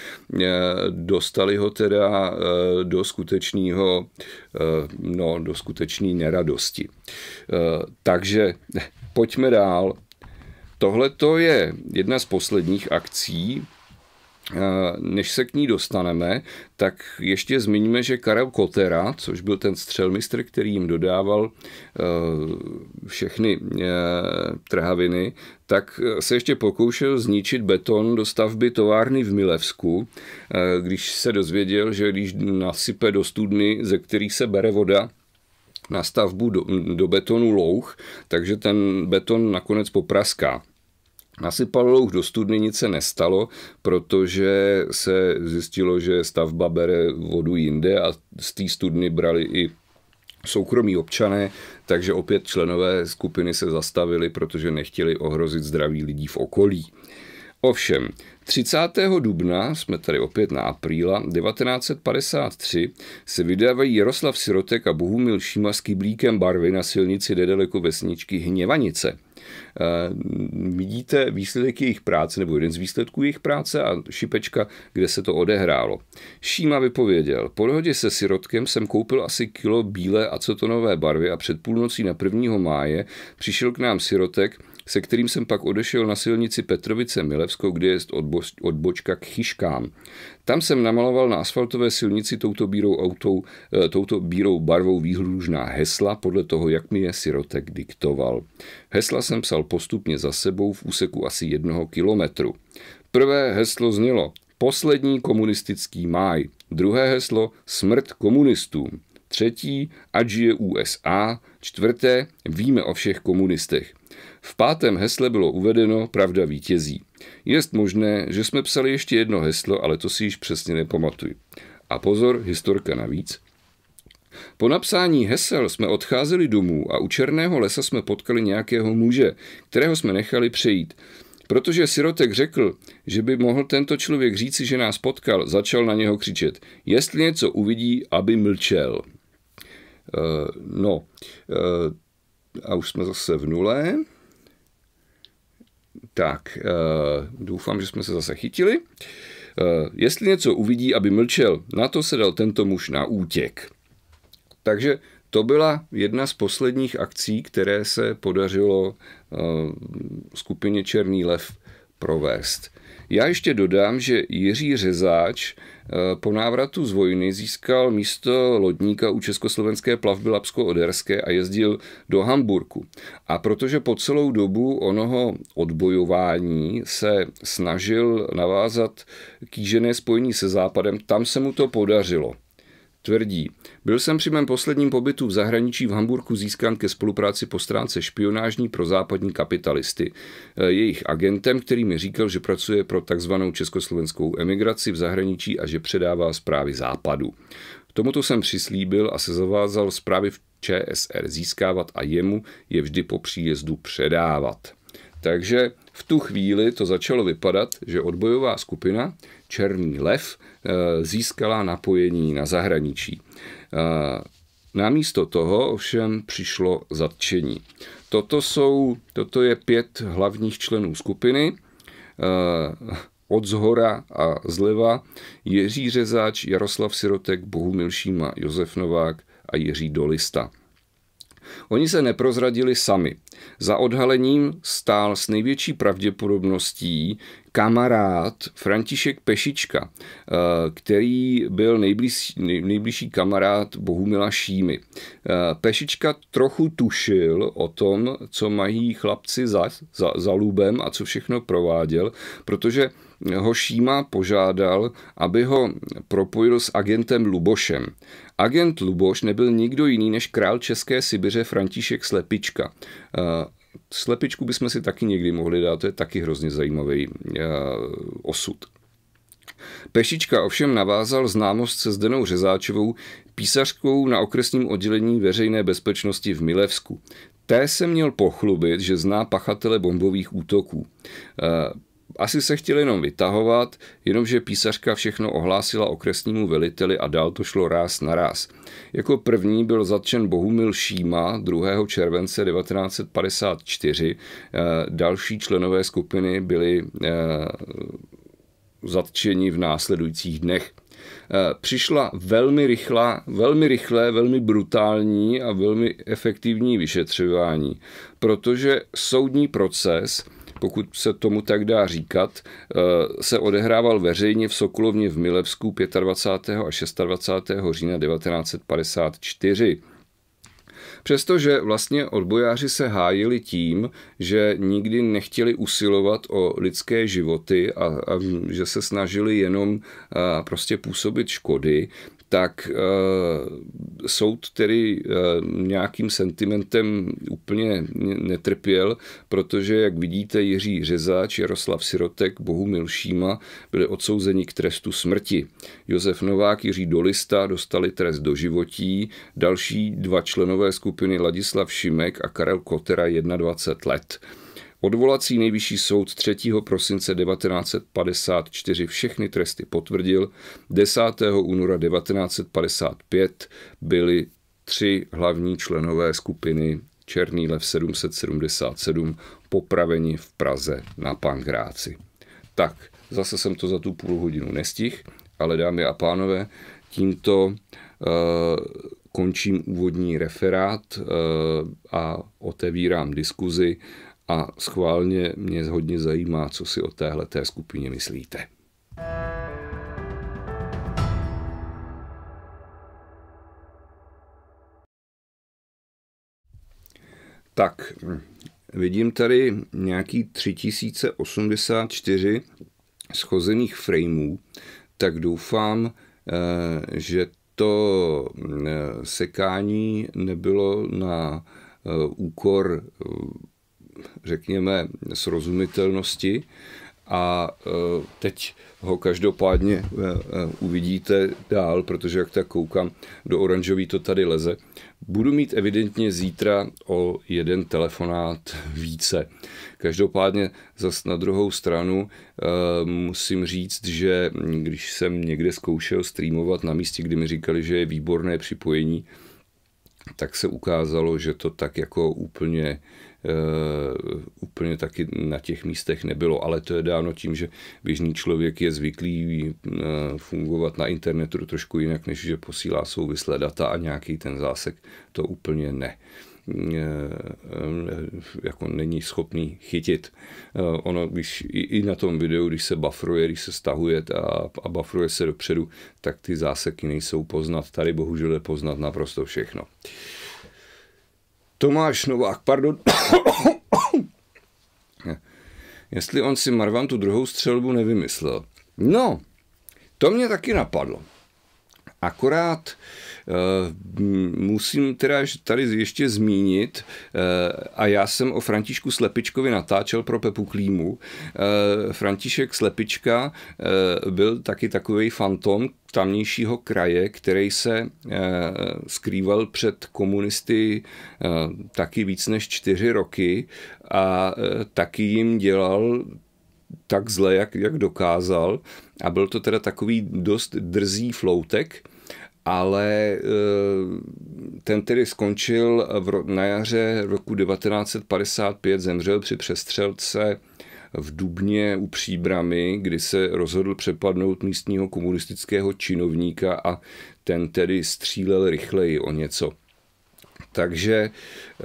eh, dostali ho teda eh, do skutečného, no, do skutečné neradosti. Takže pojďme dál. Tohle to je jedna z posledních akcí, než se k ní dostaneme, tak ještě zmiňme, že Karel Kotera, což byl ten střelmistr, který jim dodával eh, všechny eh, trhaviny, tak eh, se ještě pokoušel zničit beton do stavby továrny v Milevsku, když se dozvěděl, že když nasype do studny, ze kterých se bere voda, na stavbu do, do betonu louh, takže ten beton nakonec popraská. Nasypal louh do studny, nic se nestalo, protože se zjistilo, že stavba bere vodu jinde a z té studny brali i soukromí občané, takže opět členové skupiny se zastavili, protože nechtěli ohrozit zdraví lidí v okolí. Ovšem, 30. dubna, jsme tady opět na apríla 1953, se vydávají Jaroslav Sirotek a Bohumil Šíma s kyblíkem barvy na silnici nedaleko vesničky Hněvanice. E, vidíte výsledek jejich práce, nebo jeden z výsledků jejich práce a šipečka, kde se to odehrálo. Šíma vypověděl, po dohodě se sirotkem jsem koupil asi kilo bílé acetonové barvy a před půlnocí na 1. máje přišel k nám sirotek, se kterým jsem pak odešel na silnici Petrovice Milevskou, kde je odbočka k Chyškám. Tam jsem namaloval na asfaltové silnici touto bírou, autou, eh, touto bírou barvou výhlužná hesla podle toho, jak mi je sirotek diktoval. Hesla jsem psal postupně za sebou v úseku asi jednoho kilometru. Prvé heslo znělo Poslední komunistický máj. Druhé heslo Smrt komunistům. Třetí Ať žije USA. Čtvrté Víme o všech komunistech. V pátém hesle bylo uvedeno pravda vítězí. Jest možné, že jsme psali ještě jedno heslo, ale to si již přesně nepamatuji. A pozor, historka navíc. Po napsání hesel jsme odcházeli domů a u Černého lesa jsme potkali nějakého muže, kterého jsme nechali přejít. Protože sirotek řekl, že by mohl tento člověk říci, že nás potkal, začal na něho křičet, jestli něco uvidí, aby mlčel. E, no, e, a už jsme zase v nule. Tak, eh, doufám, že jsme se zase chytili. Eh, jestli něco uvidí, aby mlčel, na to se dal tento muž na útěk. Takže to byla jedna z posledních akcí, které se podařilo eh, skupině Černý lev provést. Já ještě dodám, že Jiří Řezáč eh, po návratu z vojny získal místo lodníka u československé plavby Lapsko-Oderské a jezdil do Hamburku. A protože po celou dobu onoho odbojování se snažil navázat kýžené spojení se Západem, tam se mu to podařilo. Tvrdí, byl jsem při mém posledním pobytu v zahraničí v Hamburku získán ke spolupráci po stránce špionážní pro západní kapitalisty. E, jejich agentem, který mi říkal, že pracuje pro takzvanou československou emigraci v zahraničí a že předává zprávy západu. Tomuto jsem přislíbil a se zavázal zprávy v ČSR získávat a jemu je vždy po příjezdu předávat. Takže v tu chvíli to začalo vypadat, že odbojová skupina Černý lev eh, získala napojení na zahraničí. Eh, namísto toho ovšem přišlo zatčení. Toto, jsou, toto je pět hlavních členů skupiny. Eh, od zhora a zleva Jiří Řezáč, Jaroslav Sirotek, Bohumil Šíma, Josef Novák a Jiří Dolista. Oni se neprozradili sami. Za odhalením stál s největší pravděpodobností kamarád František Pešička, eh, který byl nejbližší, nejbližší kamarád Bohumila Šímy. Eh, Pešička trochu tušil o tom, co mají chlapci za, za, za lubem a co všechno prováděl, protože ho Šíma požádal, aby ho propojil s agentem Lubošem. Agent Luboš nebyl nikdo jiný než král České Sibiře František Slepička. Eh, Slepičku bychom si taky někdy mohli dát, to je taky hrozně zajímavý e, osud. Pešička ovšem navázal známost se Zdenou Řezáčovou, písařkou na okresním oddělení veřejné bezpečnosti v Milevsku. Té se měl pochlubit, že zná pachatele bombových útoků. E, asi se chtěl jenom vytahovat, jenomže písařka všechno ohlásila okresnímu veliteli a dál to šlo ráz na ráz. Jako první byl zatčen Bohumil Šíma 2. července 1954. Eh, další členové skupiny byli eh, zatčeni v následujících dnech eh, přišla velmi rychlá, velmi rychlé, velmi brutální a velmi efektivní vyšetřování, protože soudní proces pokud se tomu tak dá říkat, eh, se odehrával veřejně v Sokolovně v Milevsku 25. a 26. října 1954. Přestože vlastně odbojáři se hájili tím, že nikdy nechtěli usilovat o lidské životy a, a že se snažili jenom a, eh, prostě působit škody, tak uh, soud tedy uh, nějakým sentimentem úplně netrpěl, protože, jak vidíte, Jiří Řezáč, Jaroslav Sirotek, Bohumil Šíma byli odsouzeni k trestu smrti. Josef Novák, Jiří Dolista dostali trest do životí, další dva členové skupiny Ladislav Šimek a Karel Kotera 21 let. Odvolací nejvyšší soud 3. prosince 1954 všechny tresty potvrdil, 10. února 1955 byli tři hlavní členové skupiny Černý lev 777 popraveni v Praze na Pankráci. Tak, zase jsem to za tu půl hodinu nestih, ale dámy a pánové, tímto uh, končím úvodní referát uh, a otevírám diskuzi a schválně mě hodně zajímá, co si o téhle té skupině myslíte. Tak, vidím tady nějaký 3084 schozených frameů, tak doufám, eh, že to eh, sekání nebylo na eh, úkor řekněme, srozumitelnosti. A e, teď ho každopádně e, e, uvidíte dál, protože jak tak koukám, do oranžový to tady leze. Budu mít evidentně zítra o jeden telefonát více. Každopádně zas na druhou stranu musím říct, že když jsem někde zkoušel streamovat na místě, kdy mi říkali, že je výborné připojení, tak se ukázalo, že to tak jako úplně Eh, úplně taky na těch místech nebylo, ale to je dáno tím, že běžný člověk je zvyklý eh, fungovat na internetu trošku jinak, než že posílá souvislé data a nějaký ten zásek to úplně ne eh, jako není schopný chytit. Ono, když i, na tom videu, když se bafruje, když se stahuje a, a bafruje se dopředu, tak ty záseky nejsou poznat. Tady bohužel je poznat naprosto všechno. Tomáš Novák, pardon. Jestli on si Marvan tu druhou střelbu nevymyslel. No, to mě taky napadlo. Akorát Eh, musím teda tady ještě zmínit, eh, a já jsem o Františku Slepičkovi natáčel pro Pepu Klímu. Eh, František Slepička byl taky takový fantom, tamnějšího kraje, který se skrýval před komunisty taky víc než čtyři roky a taky jim dělal tak zle, jak, jak dokázal. A byl to teda takový dost drzý floutek, ale eh, ten tedy skončil v, na jaře roku 1955, zemřel při přestřelce v Dubně u Příbramy, kdy se rozhodl přepadnout místního komunistického činovníka a ten tedy střílel rychleji o něco. Takže eh,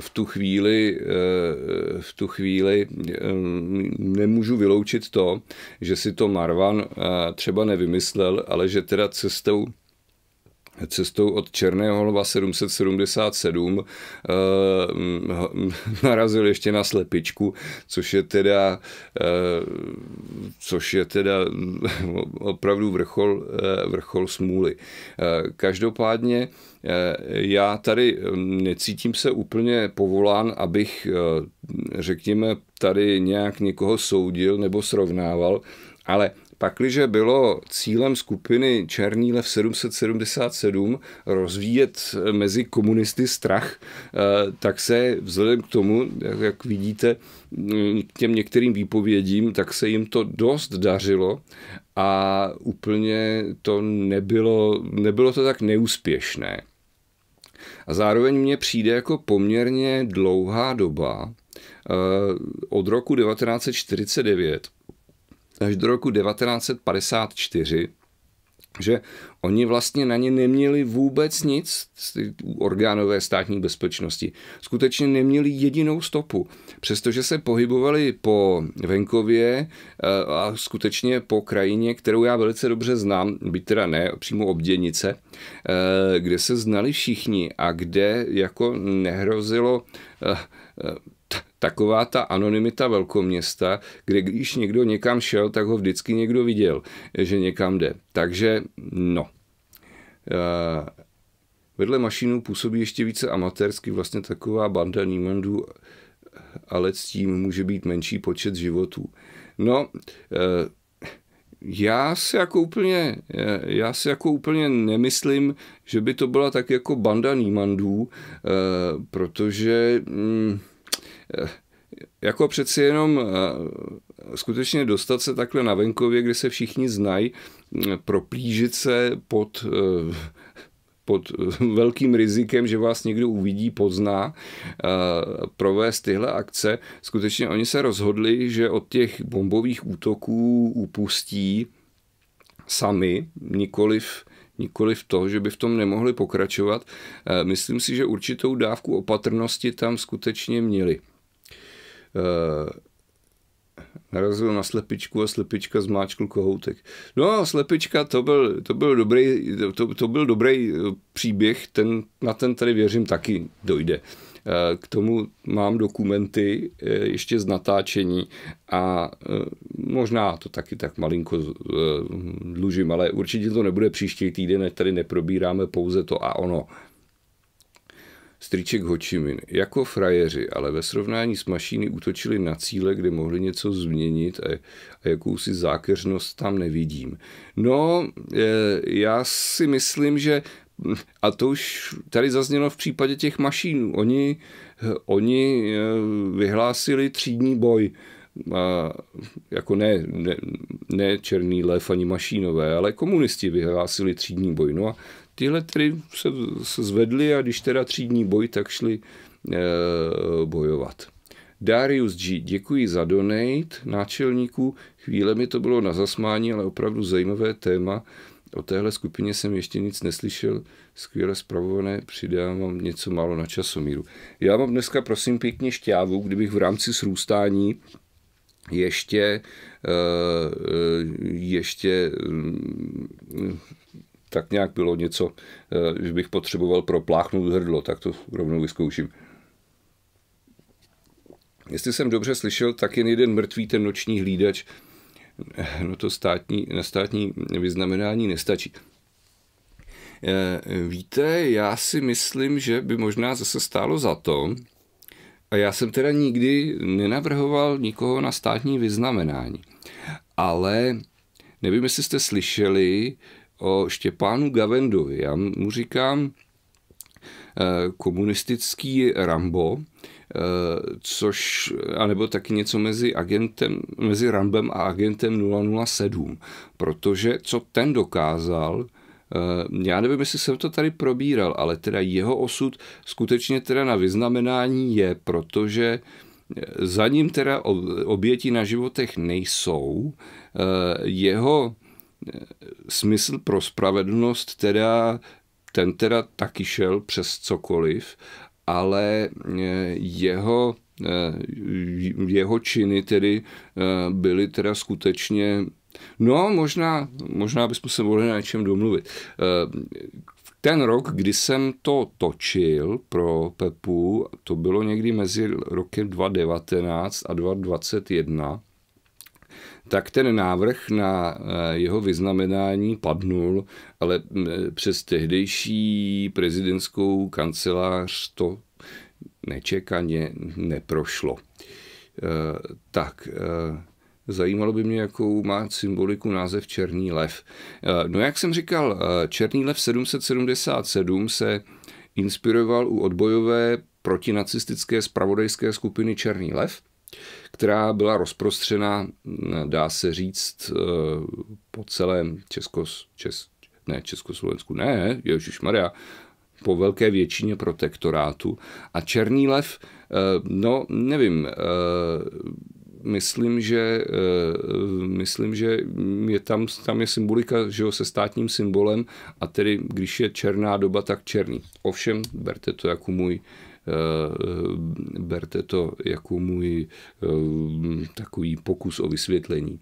v tu chvíli, eh, v tu chvíli eh, nemůžu vyloučit to, že si to Marvan třeba nevymyslel, ale že teda cestou cestou od Černého lva 777 e, narazil ještě na slepičku, což je teda, e, což je teda opravdu vrchol, e, vrchol smůly. Každopádně Eh, já tady mm, necítím se úplně povolán, abych, eh, řekněme, tady nějak někoho soudil nebo srovnával, ale pakliže bylo cílem skupiny Černý lev 777 rozvíjet eh, mezi komunisty strach, tak se vzhledem k tomu, jak vidíte, mm, k těm některým výpovědím, tak se jim to dost dařilo a úplně to nebylo, nebylo to tak neúspěšné. A zároveň mně přijde jako poměrně dlouhá doba eh, od roku 1949 až do roku 1954, že oni vlastně na ně neměli vůbec nic z orgánové státní bezpečnosti. Skutečně neměli jedinou stopu, přestože se pohybovali po venkově eh, a skutečně po krajině, kterou já velice dobře znám, byť teda ne, přímo obděnice, eh, kde se znali všichni a kde jako nehrozilo eh, taková ta anonymita velkoměsta, kde když někdo někam šel, tak ho vždycky někdo viděl, že někam jde. Takže no. Eh, vedle mašinů působí ještě více amatérsky vlastně taková banda nímandů, ale s tím může být menší počet životů. No, eh, já se jako úplně, eh, já se jako úplně nemyslím, že by to byla tak jako banda nímandů, protože... Hm, jako přeci jenom eh, skutečně dostat se takhle na venkově, kde se všichni znají, mm, proplížit se pod eh, pod eh, velkým rizikem, že vás někdo uvidí, pozná, provést tyhle akce. Skutečně oni se rozhodli, že od těch bombových útoků upustí sami, nikoliv nikoliv to, že by v tom nemohli pokračovat. Myslím si, že určitou dávku opatrnosti tam skutečně měli. Eh, narazil na slepičku a slepička zmáčkl kohoutek. No a slepička, to byl, to byl, dobrý, to, to byl dobrý eh, příběh, ten, na ten tady věřím taky dojde. Eh, k tomu mám dokumenty ještě z natáčení a možná to taky tak malinko dlužím, ale určitě to nebude příští týden, tady neprobíráme pouze to a ono. Strýček Hočimin. Jako frajeři, ale ve srovnání s mašíny útočili na cíle, kde mohli něco změnit a, a jakousi zákeřnost tam nevidím. No, e, já si myslím, že a to už tady zaznělo v případě těch mašínů. Oni, e, oni e, vyhlásili třídní boj. A jako ne, ne, ne černý lev ani mašínové, ale komunisti vyhlásili třídní boj. No a tyhle tedy se, se zvedli a když teda třídní boj, tak šli e, bojovat. Darius G. Děkuji za donate náčelníků. Chvíle mi to bylo na zasmání, ale opravdu zajímavé téma. O téhle skupině jsem ještě nic neslyšel. Skvěle zpravované, přidám vám něco málo na časomíru. Já mám dneska, prosím, pěkně šťávu, kdybych v rámci srůstání ještě, eh, eh, ještě mm, tak nějak bylo něco, eh, že bych potřeboval propláchnout hrdlo, tak to rovnou vyzkouším. Jestli jsem dobře slyšel, tak jen jeden mrtvý ten noční hlídač. Eh, no to státní, na státní vyznamenání nestačí. Eh, víte, já si myslím, že by možná zase stálo za to, a já jsem teda nikdy nenavrhoval nikoho na státní vyznamenání, ale nevím, jestli jste slyšeli, o Štěpánu Gavendovi. Já mu říkám eh, komunistický Rambo, eh, což, anebo taky něco mezi, agentem, mezi Rambem a agentem 007, protože co ten dokázal, eh, já nevím, jestli jsem to tady probíral, ale teda jeho osud skutečně teda na vyznamenání je, protože za ním teda oběti na životech nejsou. Jeho smysl pro spravedlnost, teda, ten teda taky šel přes cokoliv, ale eh, jeho eh, jeho činy tedy eh, byly teda skutečně No, možná, možná bychom se mohli na něčem domluvit. Ten rok, kdy jsem to točil pro Pepu, to bylo někdy mezi rokem 2019 a 2021, tak ten návrh na eh, jeho vyznamenání padnul, ale mm, eh, přes tehdejší prezidentskou kancelář to nečekaně neprošlo. Eh, tak, Zajímalo by mě, jakou má symboliku název Černý lev. No jak jsem říkal, Černý lev 777 se inspiroval u odbojové protinacistické spravodajské skupiny Černý lev, která byla rozprostřena, dá se říct, eh, po celém Českos, Čes, ne, Československu, ne, Ježíš Maria, po velké většině protektorátu. A Černý lev, eh, no nevím, eh, myslím, že, myslím, že je tam, tam je symbolika že jo, se státním symbolem a tedy když je černá doba, tak černý. Ovšem, berte to jako můj Eh, berte to jako můj eh, takový pokus o vysvětlení.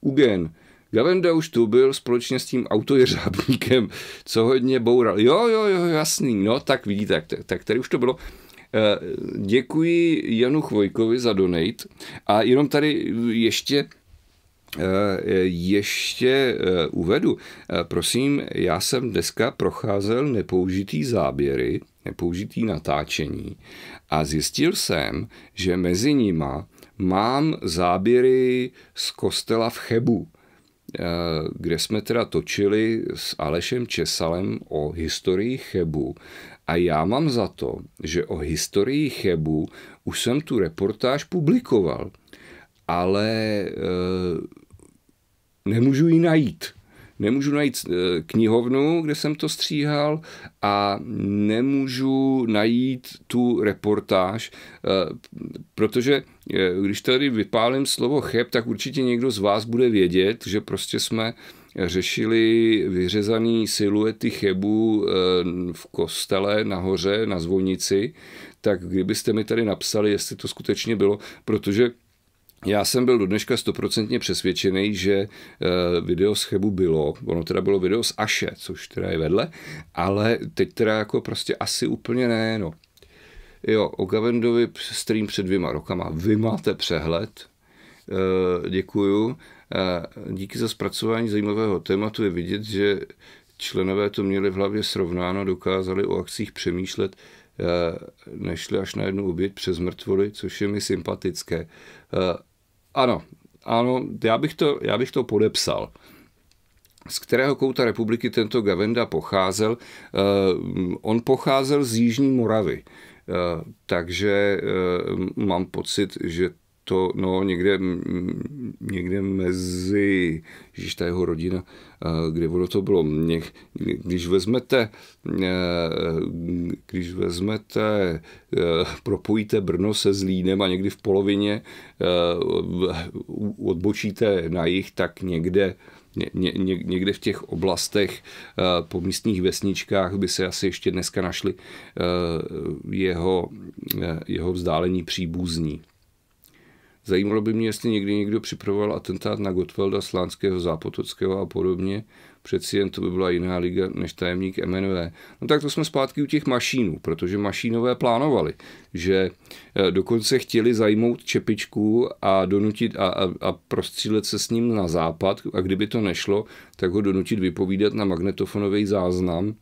Ugen, Gavenda už tu byl společně s tím autojeřábníkem, co hodně boural. Jo, jo, jo, jasný, no tak vidíte, tak, tak tady už to bylo. Eh, děkuji Janu Chvojkovi za donate a jenom tady ještě Eh, ještě eh, uvedu. Eh, prosím, já jsem dneska procházel nepoužitý záběry, nepoužitý natáčení a zjistil jsem, že mezi nima mám záběry z kostela v Chebu, kde jsme teda točili s Alešem Česalem o historii Chebu. A já mám za to, že o historii Chebu už jsem tu reportáž publikoval, ale nemůžu ji najít. Nemůžu najít eh, knihovnu, kde jsem to stříhal a nemůžu najít tu reportáž, eh, protože eh, když tady vypálím slovo cheb, tak určitě někdo z vás bude vědět, že prostě jsme řešili vyřezaný siluety chebu v kostele nahoře na zvonici, tak kdybyste mi tady napsali, jestli to skutečně bylo, protože já jsem byl do dneška stoprocentně přesvědčený, že eh, video z Chebu bylo, ono teda bylo video z Aše, což teda je vedle, ale teď teda jako prostě asi úplně ne, no. Jo, o Gavendovi stream před dvěma rokama. Vy máte přehled, eh, děkuju. Díky za zpracování zajímavého tématu je vidět, že členové to měli v hlavě srovnáno, dokázali o akcích přemýšlet, eh, nešli až na jednu oběť přes mrtvoly, což je mi sympatické. Ano, ano, já bych to, já bych to podepsal z kterého kouta republiky tento Gavenda pocházel. Eh, on pocházel z Jižní Moravy, eh, takže eh, mám pocit, že to no, někde, někde mezi, ježiš, ta jeho rodina, kde ono to bylo. Když vezmete, když vezmete, propojíte Brno se Zlínem a někdy v polovině odbočíte na jich, tak někde Ně, ně, někde v těch oblastech po místních vesničkách by se asi ještě dneska našli jeho, jeho vzdálení příbuzní. Zajímalo by mě, jestli někdy někdo připravoval atentát na Gottwalda, Slánského, Zápotockého a podobně. Přeci jen to by byla jiná liga než tajemník MNV. No tak to jsme zpátky u těch mašínů, protože mašínové plánovali, že eh, dokonce chtěli zajmout Čepičku a donutit a, a, a prostřílet se s ním na západ a kdyby to nešlo, tak ho donutit vypovídat na magnetofonový záznam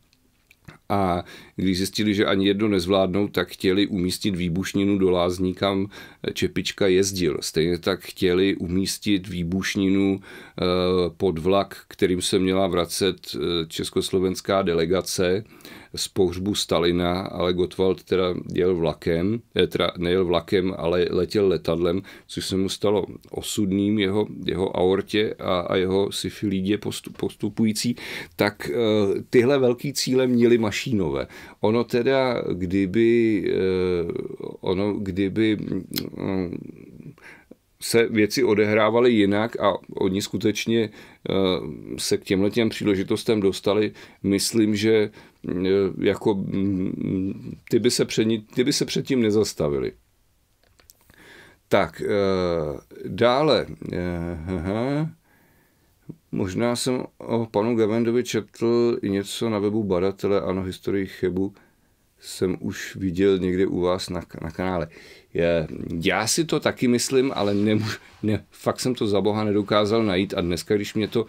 a když zjistili, že ani jedno nezvládnou, tak chtěli umístit výbušninu do lázní, kam Čepička jezdil. Stejně tak chtěli umístit výbušninu eh, pod vlak, kterým se měla vracet eh, československá delegace z pohřbu Stalina, ale Gottwald teda jel vlakem, eh, teda nejel vlakem, ale letěl letadlem, což se mu stalo osudným jeho, jeho aortě a, a jeho syfilídě postup, postupující, tak eh, tyhle velký cíle měli mašínové. Ono teda, kdyby, eh, ono, kdyby mm, se věci odehrávaly jinak a oni skutečně se k těmhle těm příležitostem dostali, myslím, že E, jako mm, ty by se, před, ty by se předtím nezastavili. Tak, e, dále. E, aha. Možná jsem o panu Gavendovi četl něco na webu badatele, ano, historii Chebu jsem už viděl někde u vás na, na kanále. Je, já si to taky myslím, ale nemů, ne, fakt jsem to za boha nedokázal najít a dneska, když mě to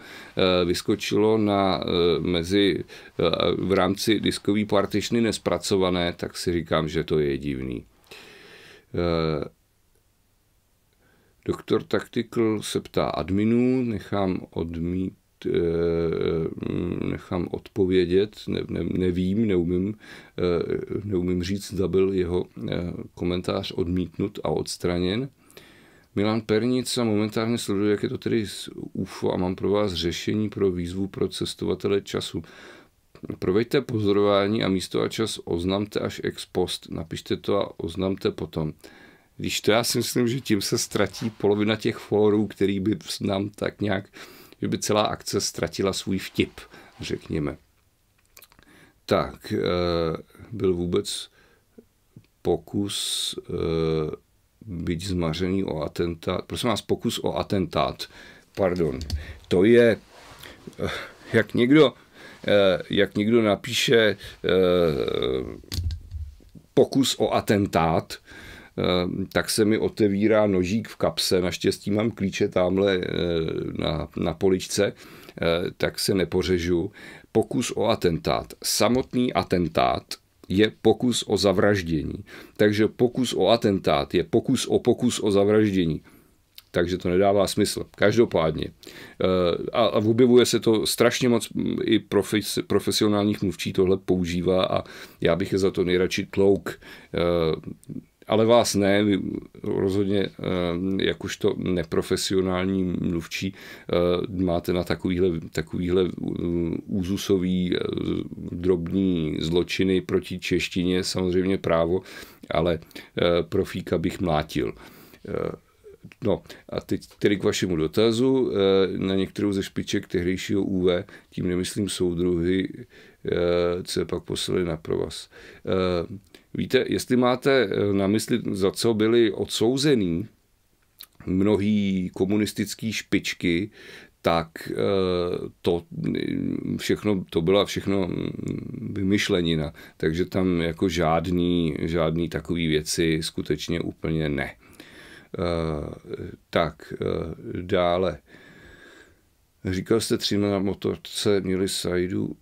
e, vyskočilo na, e, mezi, e, v rámci diskový partitiony nespracované, tak si říkám, že to je divný. E, doktor Tactical se ptá adminů, nechám odmít Eh, eh, nechám odpovědět, ne, ne, nevím, neumím, eh, neumím říct, zda byl jeho komentář odmítnut a odstraněn. Milan Pernica momentálně sleduje, jak je to tedy z UFO a mám pro vás řešení pro výzvu pro cestovatele času. Proveďte pozorování a místo a čas oznamte až ex post. Napište to a oznamte potom. Když to já si myslím, že tím se ztratí polovina těch fórů, který by nám tak nějak že by celá akce ztratila svůj vtip, řekněme. Tak, eh, byl vůbec pokus eh, být zmařený o atentát. Prosím vás, pokus o atentát, pardon. To je, eh, jak někdo, jak někdo napíše pokus o atentát, Ehm, tak se mi otevírá nožík v kapse, naštěstí mám klíče tamhle eh, na, na poličce, eh, tak se nepořežu. Pokus o atentát. Samotný atentát je pokus o zavraždění. Takže pokus o atentát je pokus o pokus o zavraždění. Takže to nedává smysl. Každopádně. Eh, a objevuje se to strašně moc, hm, i profes, profesionálních mluvčí tohle používá a já bych je za to nejradši tlouk ale vás ne, vy rozhodně eh, jakožto neprofesionální mluvčí eh, máte na takovýhle, takovýhle eh, úzusový drobný zločiny proti češtině samozřejmě právo, ale profíka bych mlátil. No a teď tedy k vašemu dotazu. Na některou ze špiček tehdejšího UV, tím nemyslím soudruhy, co je pak poslali na provaz. Víte, jestli máte eh, na mysli, za co byli odsouzený mnohý komunistický špičky, tak eh, to mm, všechno, to byla všechno mm, vymyšlenina. Takže tam jako žádný, žádný takový věci skutečně úplně ne. Eh, tak, dále. Říkal jste tři na motorce, měli sajdu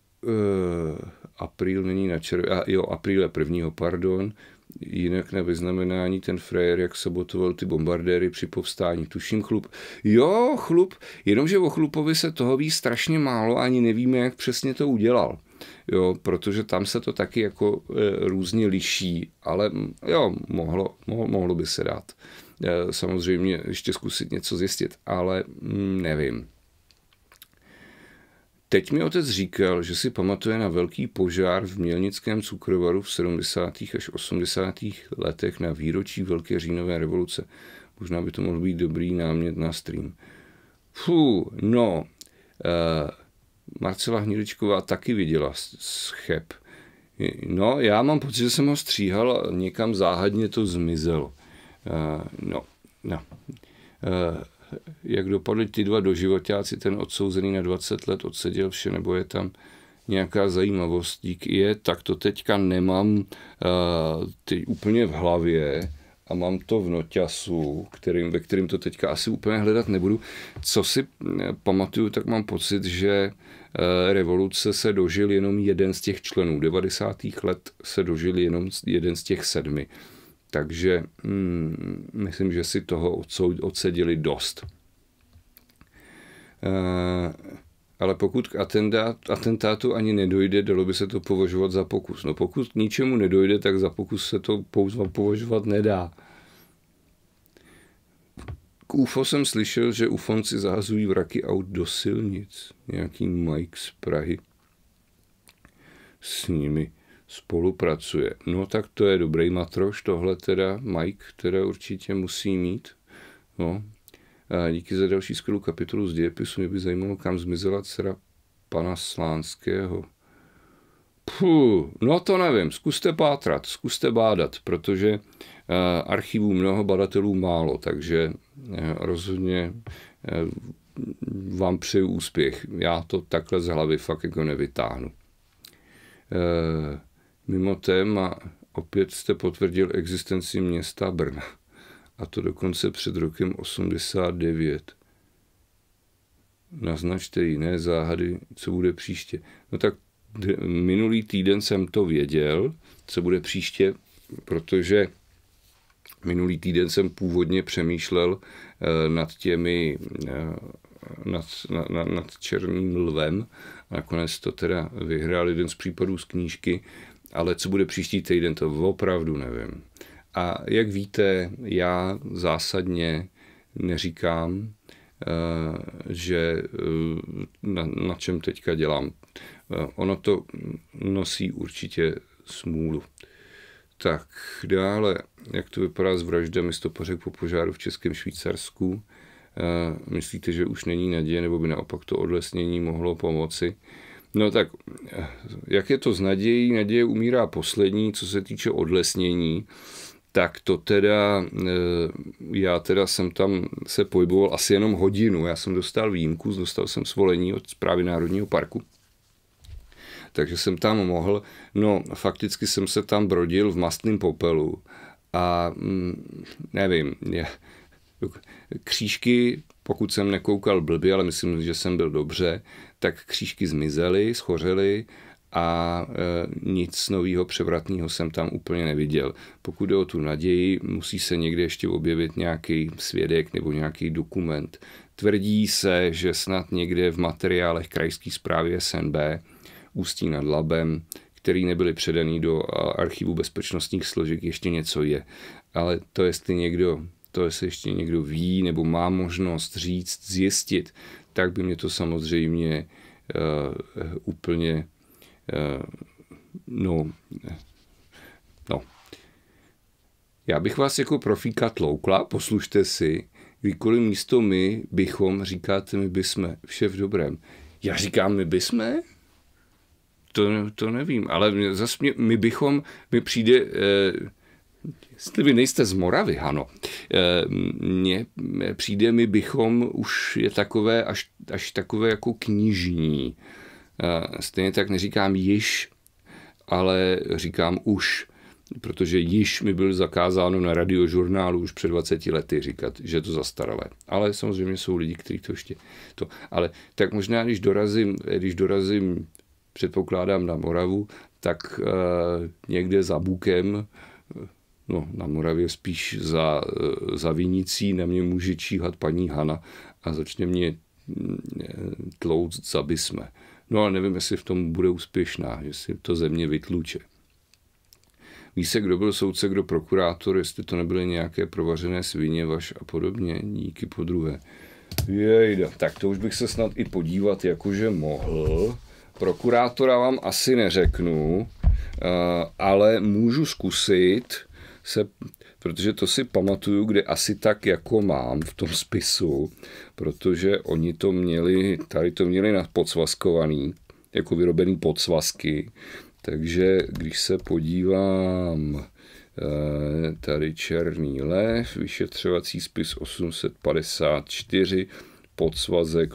apríl není na červ... A, jo, apríle prvního, pardon, jinak na vyznamenání ten frajer, jak sabotoval ty bombardéry při povstání. Tuším chlup. Jo, chlup, jenomže o chlupovi se toho ví strašně málo, ani nevíme, jak přesně to udělal. Jo, protože tam se to taky jako e, různě liší, ale jo, mohlo, mohlo, mohlo by se dát. E, samozřejmě ještě zkusit něco zjistit, ale mm, nevím. Teď mi otec říkal, že si pamatuje na velký požár v Mělnickém cukrovaru v 70. až 80. letech na výročí Velké říjnové revoluce. Možná by to mohl být dobrý námět na stream. Fú, no, eh, Marcela Hniličková taky viděla schep. No, já mám pocit, že jsem ho stříhal a někam záhadně to zmizelo. Eh, no, no. Eh, jak dopadly ty dva doživotáci, ten odsouzený na 20 let odseděl vše, nebo je tam nějaká zajímavost dík je, tak to teďka nemám uh, eh, teď úplně v hlavě a mám to v noťasu, kterým, ve kterým to teďka asi úplně hledat nebudu. Co si eh, pamatuju, tak mám pocit, že eh, revoluce se dožil jenom jeden z těch členů. 90. let se dožil jenom jeden z těch sedmi. Takže hmm, myslím, že si toho odsedili dost. E, ale pokud k atendát, atentátu ani nedojde, dalo by se to považovat za pokus. No pokud k ničemu nedojde, tak za pokus se to pouze považovat nedá. K UFO jsem slyšel, že UFOnci zahazují vraky aut do silnic. Nějaký Mike z Prahy s nimi spolupracuje. No tak to je dobrý matroš, tohle teda Mike které určitě musí mít. No. A díky za další skvělou kapitolu z dějepisu mě by zajímalo, kam zmizela dcera pana Slánského. Puh, no to nevím, zkuste pátrat, zkuste bádat, protože eh, archivů mnoho badatelů málo, takže eh, rozhodně eh, vám přeju úspěch. Já to takhle z hlavy fakt jako nevytáhnu mimo téma opět jste potvrdil existenci města Brna. A to dokonce před rokem 89. Naznačte jiné záhady, co bude příště. No tak minulý týden jsem to věděl, co bude příště, protože minulý týden jsem původně přemýšlel eh, nad těmi eh, nad, nad, nad Černým lvem. Nakonec to teda vyhrál jeden z případů z knížky ale co bude příští týden, to opravdu nevím. A jak víte, já zásadně neříkám, eh, že eh, na, na čem teďka dělám. Eh, ono to nosí určitě smůlu. Tak dále, jak to vypadá s vraždami stopařek po požáru v Českém Švýcarsku? Myslíte, že už není naděje, nebo by naopak to odlesnění mohlo pomoci? No tak, eh, jak je to s nadějí? Naděje umírá poslední, co se týče odlesnění. Tak to teda, eh, já teda jsem tam se pohyboval asi jenom hodinu. Já jsem dostal výjimku, dostal jsem svolení od zprávy Národního parku. Takže jsem tam mohl, no fakticky jsem se tam brodil v mastném popelu a mm, nevím, je, křížky pokud jsem nekoukal blbě, ale myslím, že jsem byl dobře, tak křížky zmizely, schořely a e, nic nového převratného jsem tam úplně neviděl. Pokud jde o tu naději, musí se někde ještě objevit nějaký svědek nebo nějaký dokument. Tvrdí se, že snad někde v materiálech krajské zprávy SNB Ústí nad Labem, který nebyly předaný do archivu bezpečnostních složek, ještě něco je. Ale to, jestli někdo to jestli ještě někdo ví nebo má možnost říct, zjistit, tak by mě to samozřejmě uh, úplně, uh, no, no. Já bych vás jako profíka tloukla, poslušte si, kdykoliv místo my bychom, říkáte my bysme, vše v dobrém. Já říkám my bysme? To, to nevím, ale zase mě, my bychom, mi přijde... Eh, Jestli vy nejste z Moravy, ano? Eh, mně přijde mi, bychom už je takové až, až takové jako knižní. Eh, stejně tak neříkám již, ale říkám už, protože již mi byl zakázáno na radiožurnálu už před 20 lety říkat, že je to zastaralé. Ale samozřejmě jsou lidi, kteří to ještě to. Ale tak možná, když dorazím, když dorazím předpokládám na Moravu, tak uh, někde za Bukem no, na Moravě spíš za, eh, za vinicí, na mě může číhat paní Hana a začne mě mm, eh, tlout za bysme. No ale nevím, jestli v tom bude úspěšná, že si to země vytluče. Ví se, kdo byl soudce, kdo prokurátor, jestli to nebyly nějaké provařené svině, vaš a podobně. Díky po druhé. Jejda, tak to už bych se snad i podívat, jakože mohl. Prokurátora vám asi neřeknu, eh, ale můžu zkusit se, protože to si pamatuju, kde asi tak jako mám v tom spisu, protože oni to měli, tady to měli na podsvaskovaný, jako vyrobený podsvazky, takže když se podívám eh, tady Černý lev, vyšetřovací spis 854, podsvazek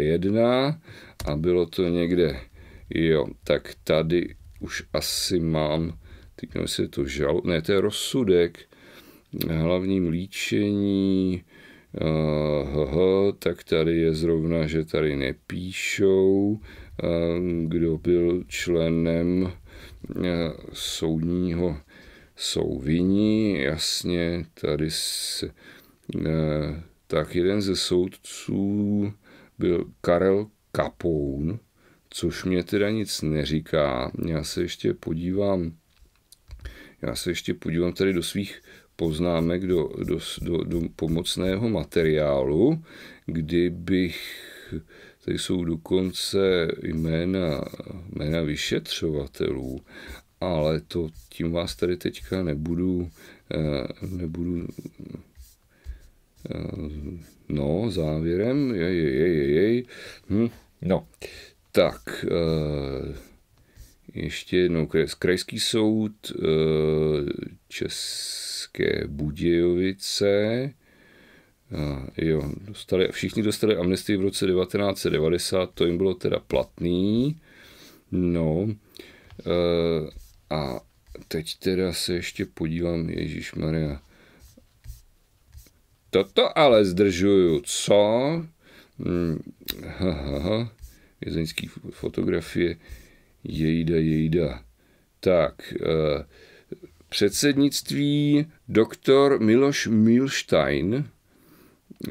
001 a bylo to někde, jo, tak tady už asi mám teď myslím, to žal, ne, to je rozsudek, hlavním líčení, aha, tak tady je zrovna, že tady nepíšou, kdo byl členem soudního souviní, jasně, tady se, tak jeden ze soudců byl Karel Kapoun, což mě teda nic neříká. Já se ještě podívám já se ještě podívám tady do svých poznámek, do, do, do, do pomocného materiálu, kdybych tady jsou dokonce jména, jména vyšetřovatelů, ale to tím vás tady teďka nebudu, eh, nebudu eh, no, závěrem, jej, jej, jej, jej. Hm. no, tak, eh, ještě jednou, krajský soud eh, České Budějovice, jo, dostali, všichni dostali amnestii v roce 1990, to jim bylo teda platný, no, eh, a teď teda se ještě podívám, Ježíš Maria. Toto ale zdržuju, co? Hmm, ha, ha, ha. Vězeňský fotografie. Jejda, jejda. Tak, eh, předsednictví doktor Miloš Milstein, eh,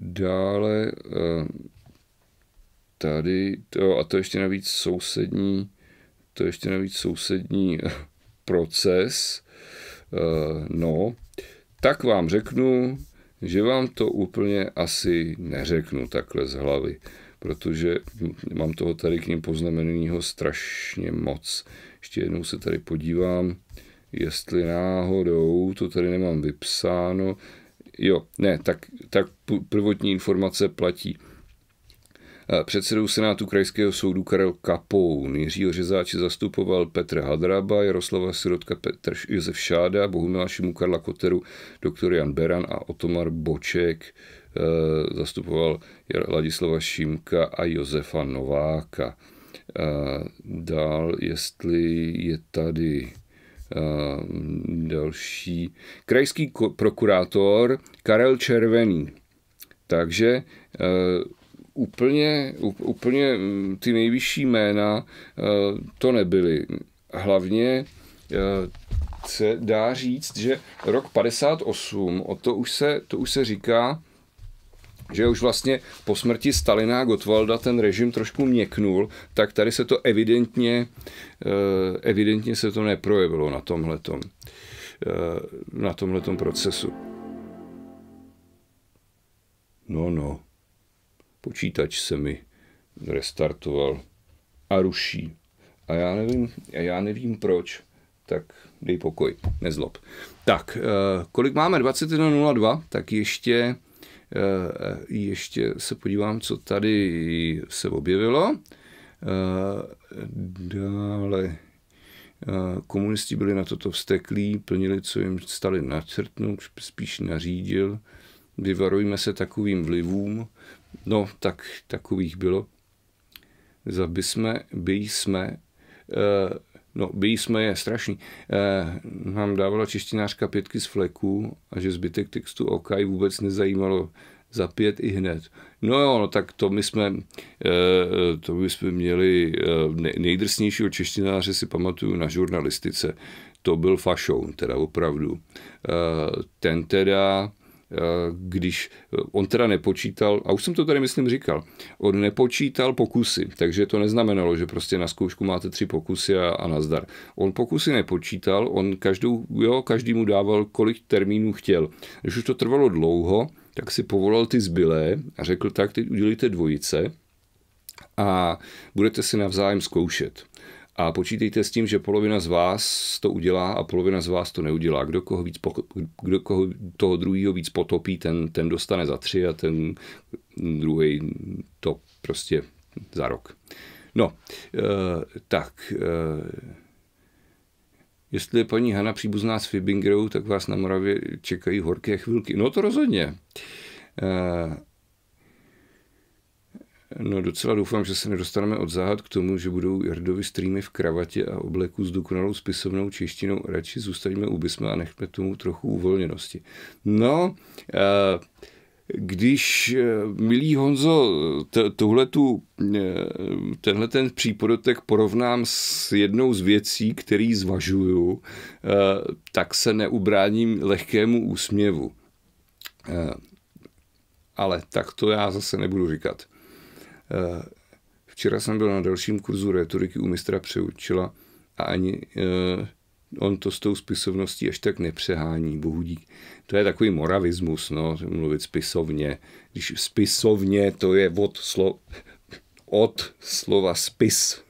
dále eh, tady, to, a to ještě navíc sousední, to ještě navíc sousední eh, proces, eh, no, tak vám řeknu, že vám to úplně asi neřeknu takhle z hlavy protože mám toho tady k ním poznamenaného strašně moc. Ještě jednou se tady podívám, jestli náhodou to tady nemám vypsáno. Jo, ne, tak, tak prvotní informace platí. Eh, předsedou Senátu Krajského soudu Karel Kapoun, Jiřího Řezáče zastupoval Petr Hadraba, Jaroslava Sirotka, Petr Josef Šáda, Bohumila Šimu, Karla Koteru, doktor Jan Beran a Otomar Boček. Eh, zastupoval Ladislava Šimka a Josefa Nováka. Eh, dál, jestli je tady eh, další. Krajský prokurátor Karel Červený. Takže úplně, úplně mm, ty nejvyšší jména to nebyly. Hlavně se dá říct, že rok 58, o to už se, to už se říká, že už vlastně po smrti Stalina a Gotwalda ten režim trošku měknul, tak tady se to evidentně, eh, evidentně se to neprojevilo na tomhletom, eh, na tomhletom procesu. No, no, počítač se mi restartoval a ruší. A já nevím, já nevím proč, tak dej pokoj, nezlob. Tak, eh, kolik máme? 21.02, tak ještě Eh, eh, ještě se podívám, co tady se objevilo. Eh, dále komunisti byli na toto vsteklí, plnili, co jim stali načrtnout, spíš nařídil. Vyvarujme se takovým vlivům. No, tak takových bylo. Zaby jsme, by jsme No, byli jsme je, strašní. Eh, nám dávala češtinářka pětky z fleků a že zbytek textu OK vůbec nezajímalo za pět i hned. No jo, no tak to my jsme, eh, to my jsme měli eh, nejdrsnějšího češtináře si pamatuju na žurnalistice. To byl Fašoun, teda opravdu. Eh, ten teda Eh, když eh, on teda nepočítal, a už jsem to tady myslím říkal, on nepočítal pokusy, takže to neznamenalo, že prostě na zkoušku máte tři pokusy a, a nazdar. On pokusy nepočítal, on každou, jo, každý mu dával, kolik termínů chtěl. Když už to trvalo dlouho, tak si povolal ty zbylé a řekl, tak teď udělíte dvojice a budete si navzájem zkoušet. A počítejte s tím, že polovina z vás to udělá a polovina z vás to neudělá. Kdo koho, víc poko- kdo koho toho druhého víc potopí, ten, ten dostane za tři a ten druhý to prostě za rok. No, e, tak. E, jestli je paní Hana příbuzná s Fibingerou, tak vás na Moravě čekají horké chvilky. No to rozhodně. E, No docela doufám, že se nedostaneme od záhad k tomu, že budou Jardovi streamy v kravatě a obleku s dokonalou spisovnou češtinou. Radši zůstaňme u bysma a nechme tomu trochu uvolněnosti. No, když, e, milý Honzo, tohletu, e, tenhle ten přípodotek porovnám s jednou z věcí, který zvažuju, e, tak se neubráním lehkému úsměvu. Ale tak to já zase nebudu říkat. Eh, včera jsem byl na dalším kurzu retoriky u mistra Přeučila a ani eh, on to s tou spisovností až tak nepřehání, bohu dík. To je takový moravismus, no, mluvit spisovně. Když spisovně, to je od, slo, od slova spis.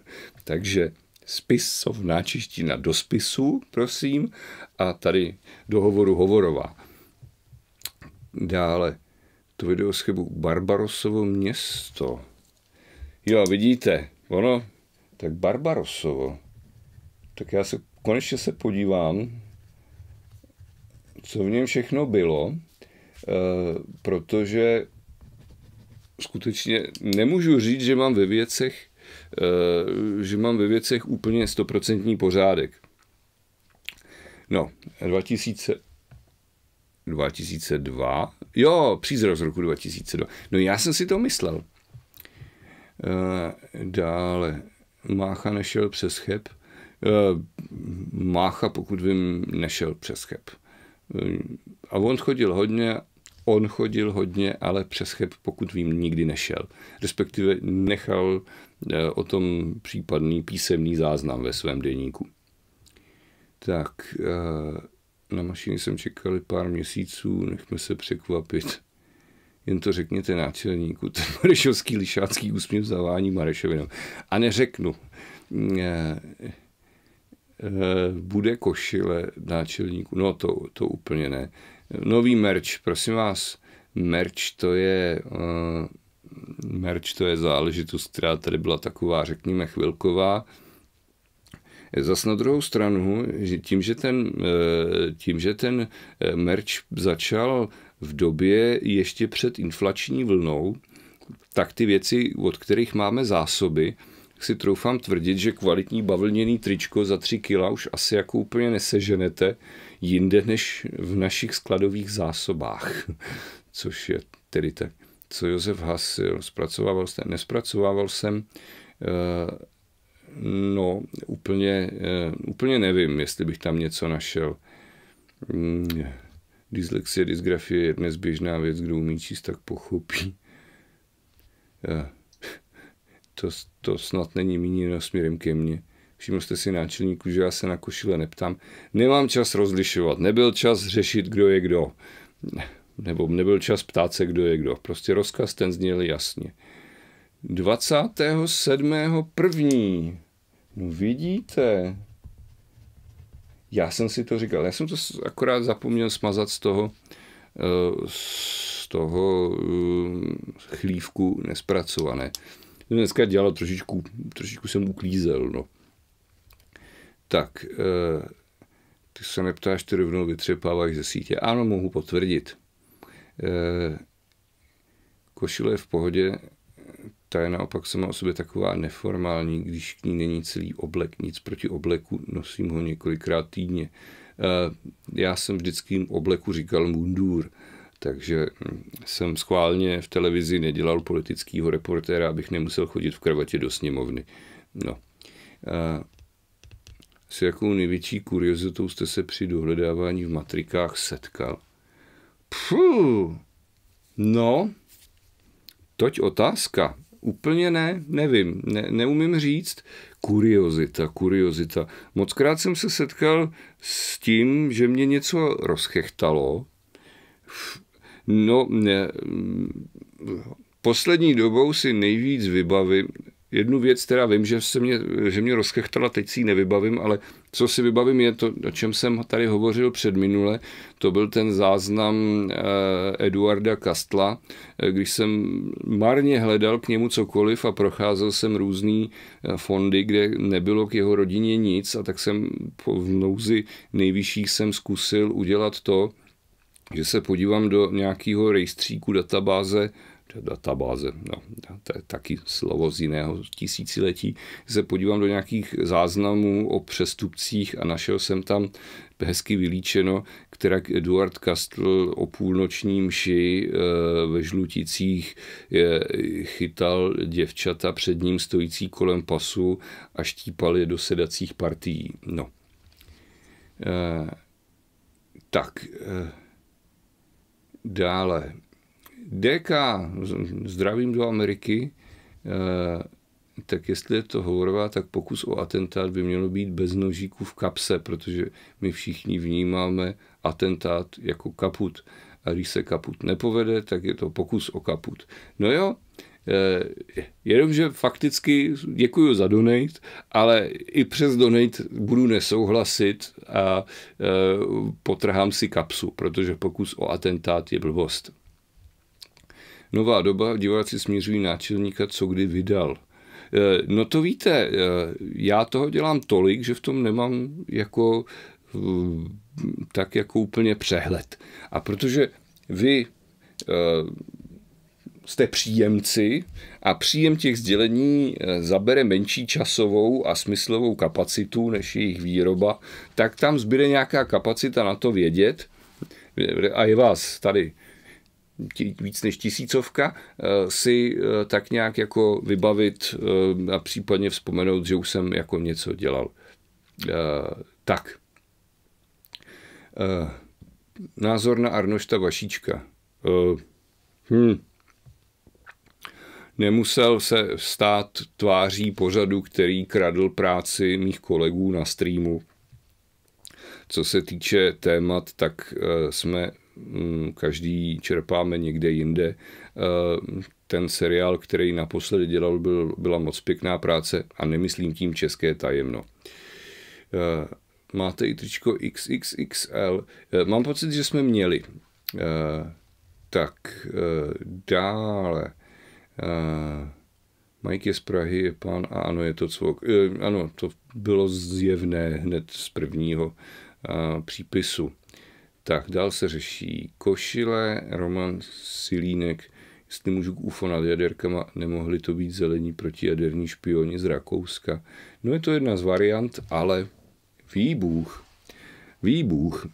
Takže spisovná čeština do spisu, prosím, a tady do hovoru hovorová. Dále to video s chybou Barbarosovo město. Jo, vidíte, ono, tak Barbarosovo. Tak já se konečně se podívám, co v něm všechno bylo, eh, protože skutečně nemůžu říct, že mám ve věcech, eh, že mám ve věcech úplně stoprocentní pořádek. No, 2000, 2002, jo, přízrak z roku 2002. No já jsem si to myslel. Eh, dále Mácha nešel přes Cheb. Eh, Mácha, pokud vím, nešel přes Cheb. Eh, a on chodil hodně, on chodil hodně, ale přes Cheb, pokud vím, nikdy nešel. Respektive nechal o tom případný písemný záznam ve svém deníku. Tak, na mašině jsem čekali pár měsíců, nechme se překvapit jen to řekněte náčelníku, ten marešovský lišácký úsměv zavání Marešovinou. A neřeknu, eh, eh, bude košile náčelníku, no to, to úplně ne. Nový merč, prosím vás, merč to je eh, merč to je záležitost, která tady byla taková, řekněme, chvilková. Zas na druhou stranu, že tím, že ten, tím, že ten merč začal v době ještě před inflační vlnou, tak ty věci, od kterých máme zásoby, si troufám tvrdit, že kvalitní bavlněný tričko za 3 kila už asi jako úplně neseženete jinde než v našich skladových zásobách. Což je tedy tak, co Josef Hasil, zpracovával jsem, nespracovával jsem, eh, no úplně, eh, úplně nevím, jestli bych tam něco našel. Hmm. Dyslexie, dysgrafie je dnes běžná věc, kdo umí číst, tak pochopí. To, to snad není míněno směrem ke mně. Všiml jste si náčelníku, že já se na košile neptám. Nemám čas rozlišovat, nebyl čas řešit, kdo je kdo. Nebo nebyl čas ptát se, kdo je kdo. Prostě rozkaz ten zněl jasně. 27.1. No vidíte, já jsem si to říkal, já jsem to akorát zapomněl smazat z toho, eh, z toho eh, chlívku nespracované. Jsem dneska dělal trošičku, trošičku jsem uklízel, no. Tak, eh, ty se neptáš, ty rovnou vytřepáváš ze sítě. Ano, mohu potvrdit. Košile je v pohodě, ta je naopak sama o sobě taková neformální, když k ní není celý oblek, nic proti obleku, nosím ho několikrát týdně. Eh, já jsem vždycky jim obleku říkal mundur, takže hm, jsem schválně v televizi nedělal politického reportéra, abych nemusel chodit v kravatě do sněmovny. No. Eh, s jakou největší kuriozitou jste se při dohledávání v matrikách setkal? Puh, No, toť otázka. Úplně ne, nevím, ne, neumím říct. Kuriozita, kuriozita. Mockrát jsem se setkal s tím, že mě něco rozchechtalo. No, ne, poslední dobou si nejvíc vybavím, jednu věc, která vím, že, se mě, že mě rozkechtala, teď si ji nevybavím, ale co si vybavím je to, o čem jsem tady hovořil před minule, to byl ten záznam eh, Eduarda Kastla, eh, když jsem marně hledal k němu cokoliv a procházel jsem různý eh, fondy, kde nebylo k jeho rodině nic a tak jsem v nouzi nejvyšších jsem zkusil udělat to, že se podívám do nějakého rejstříku databáze databáze, no, to je taky slovo z jiného tisíciletí, se podívám do nějakých záznamů o přestupcích a našel jsem tam hezky vylíčeno, která Eduard Kastl o půlnoční mši eh, ve Žluticích chytal děvčata před ním stojící kolem pasu a štípal je do sedacích partií. No. Eh, tak, eh, dále. DK, zdravím do Ameriky, eh, tak jestli je to hovorová, tak pokus o atentát by mělo být bez nožíků v kapse, protože my všichni vnímáme atentát jako kaput. A když se kaput nepovede, tak je to pokus o kaput. No jo, eh, jenomže fakticky děkuji za donate, ale i přes donate budu nesouhlasit a eh, potrhám si kapsu, protože pokus o atentát je blbost. Nová doba, diváci směřují náčelníka, co kdy vydal. Eh, no to víte, eh, já toho dělám tolik, že v tom nemám jako mm, tak jako úplně přehled. A protože vy eh, jste příjemci a příjem těch sdělení zabere menší časovou a smyslovou kapacitu než jejich výroba, tak tam zbyde nějaká kapacita na to vědět a je vás tady víc než tisícovka, eh, si eh, tak nějak jako vybavit eh, a případně vzpomenout, že už jsem jako něco dělal. Tak. Názor na Arnošta Vašíčka. Hmm. nemusel se stát tváří pořadu, který kradl práci mých kolegů na streamu. Co se týče témat, tak jsme Mm, každý čerpáme někde jinde. Eh, ten seriál, který naposledy dělal, byl, byla moc pěkná práce a nemyslím tím české tajemno. Eh, máte i tričko XXXL. Eh, mám pocit, že jsme měli. Tak dále. Mike je z Prahy, je pán a ano, je to cvok. Ano, to bylo zjevné hned z prvního přípisu. Tak, dál se řeší košile, Roman Silínek, jestli můžu k UFO nad jaderkama, nemohli to být zelení protijaderní špioni z Rakouska. No je to jedna z variant, ale výbuch. Výbuch.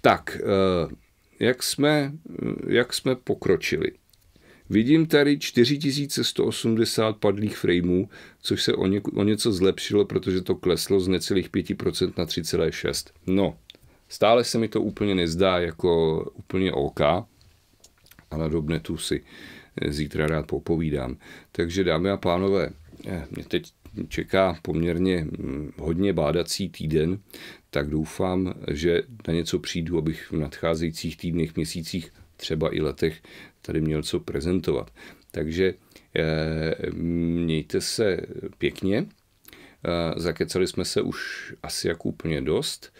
Tak, eh, jak jsme, eh, jak jsme pokročili? Vidím tady 4180 padlých frameů, což se o, něk- o něco zlepšilo, protože to kleslo z necelých 5% na 3,6. No, Stále se mi to úplně nezdá jako úplně OK, a na tu si zítra rád popovídám. Takže dámy a pánové, eh, mě teď čeká poměrně mm, hodně bádací týden, tak doufám, že na něco přijdu, abych v nadcházejících týdnech, měsících, třeba i letech tady měl co prezentovat. Takže eh, mějte se pěkně, eh, zakecali jsme se už asi jak úplně dost.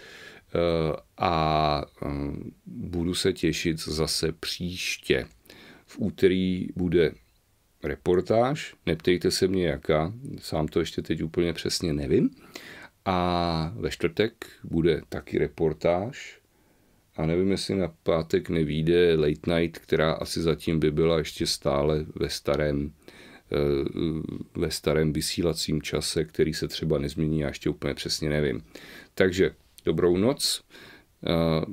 Eh, a mm, budu se těšit zase příště. V úterý bude reportáž, neptejte se mě jaká, sám to ještě teď úplně přesně nevím. A ve čtvrtek bude taky reportáž a nevím, jestli na pátek nevíde Late Night, která asi zatím by byla ještě stále ve starém eh, ve starém vysílacím čase, který se třeba nezmění, já ještě úplně přesně nevím. Takže dobrou noc. Eh,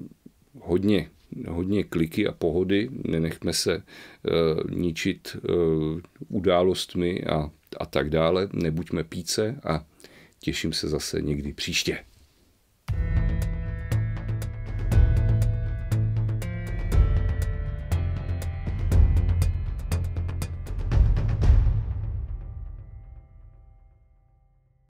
hodně, hodně kliky a pohody, nenechme se eh, ničit eh, událostmi a, a tak dále, nebuďme píce a těším se zase někdy příště.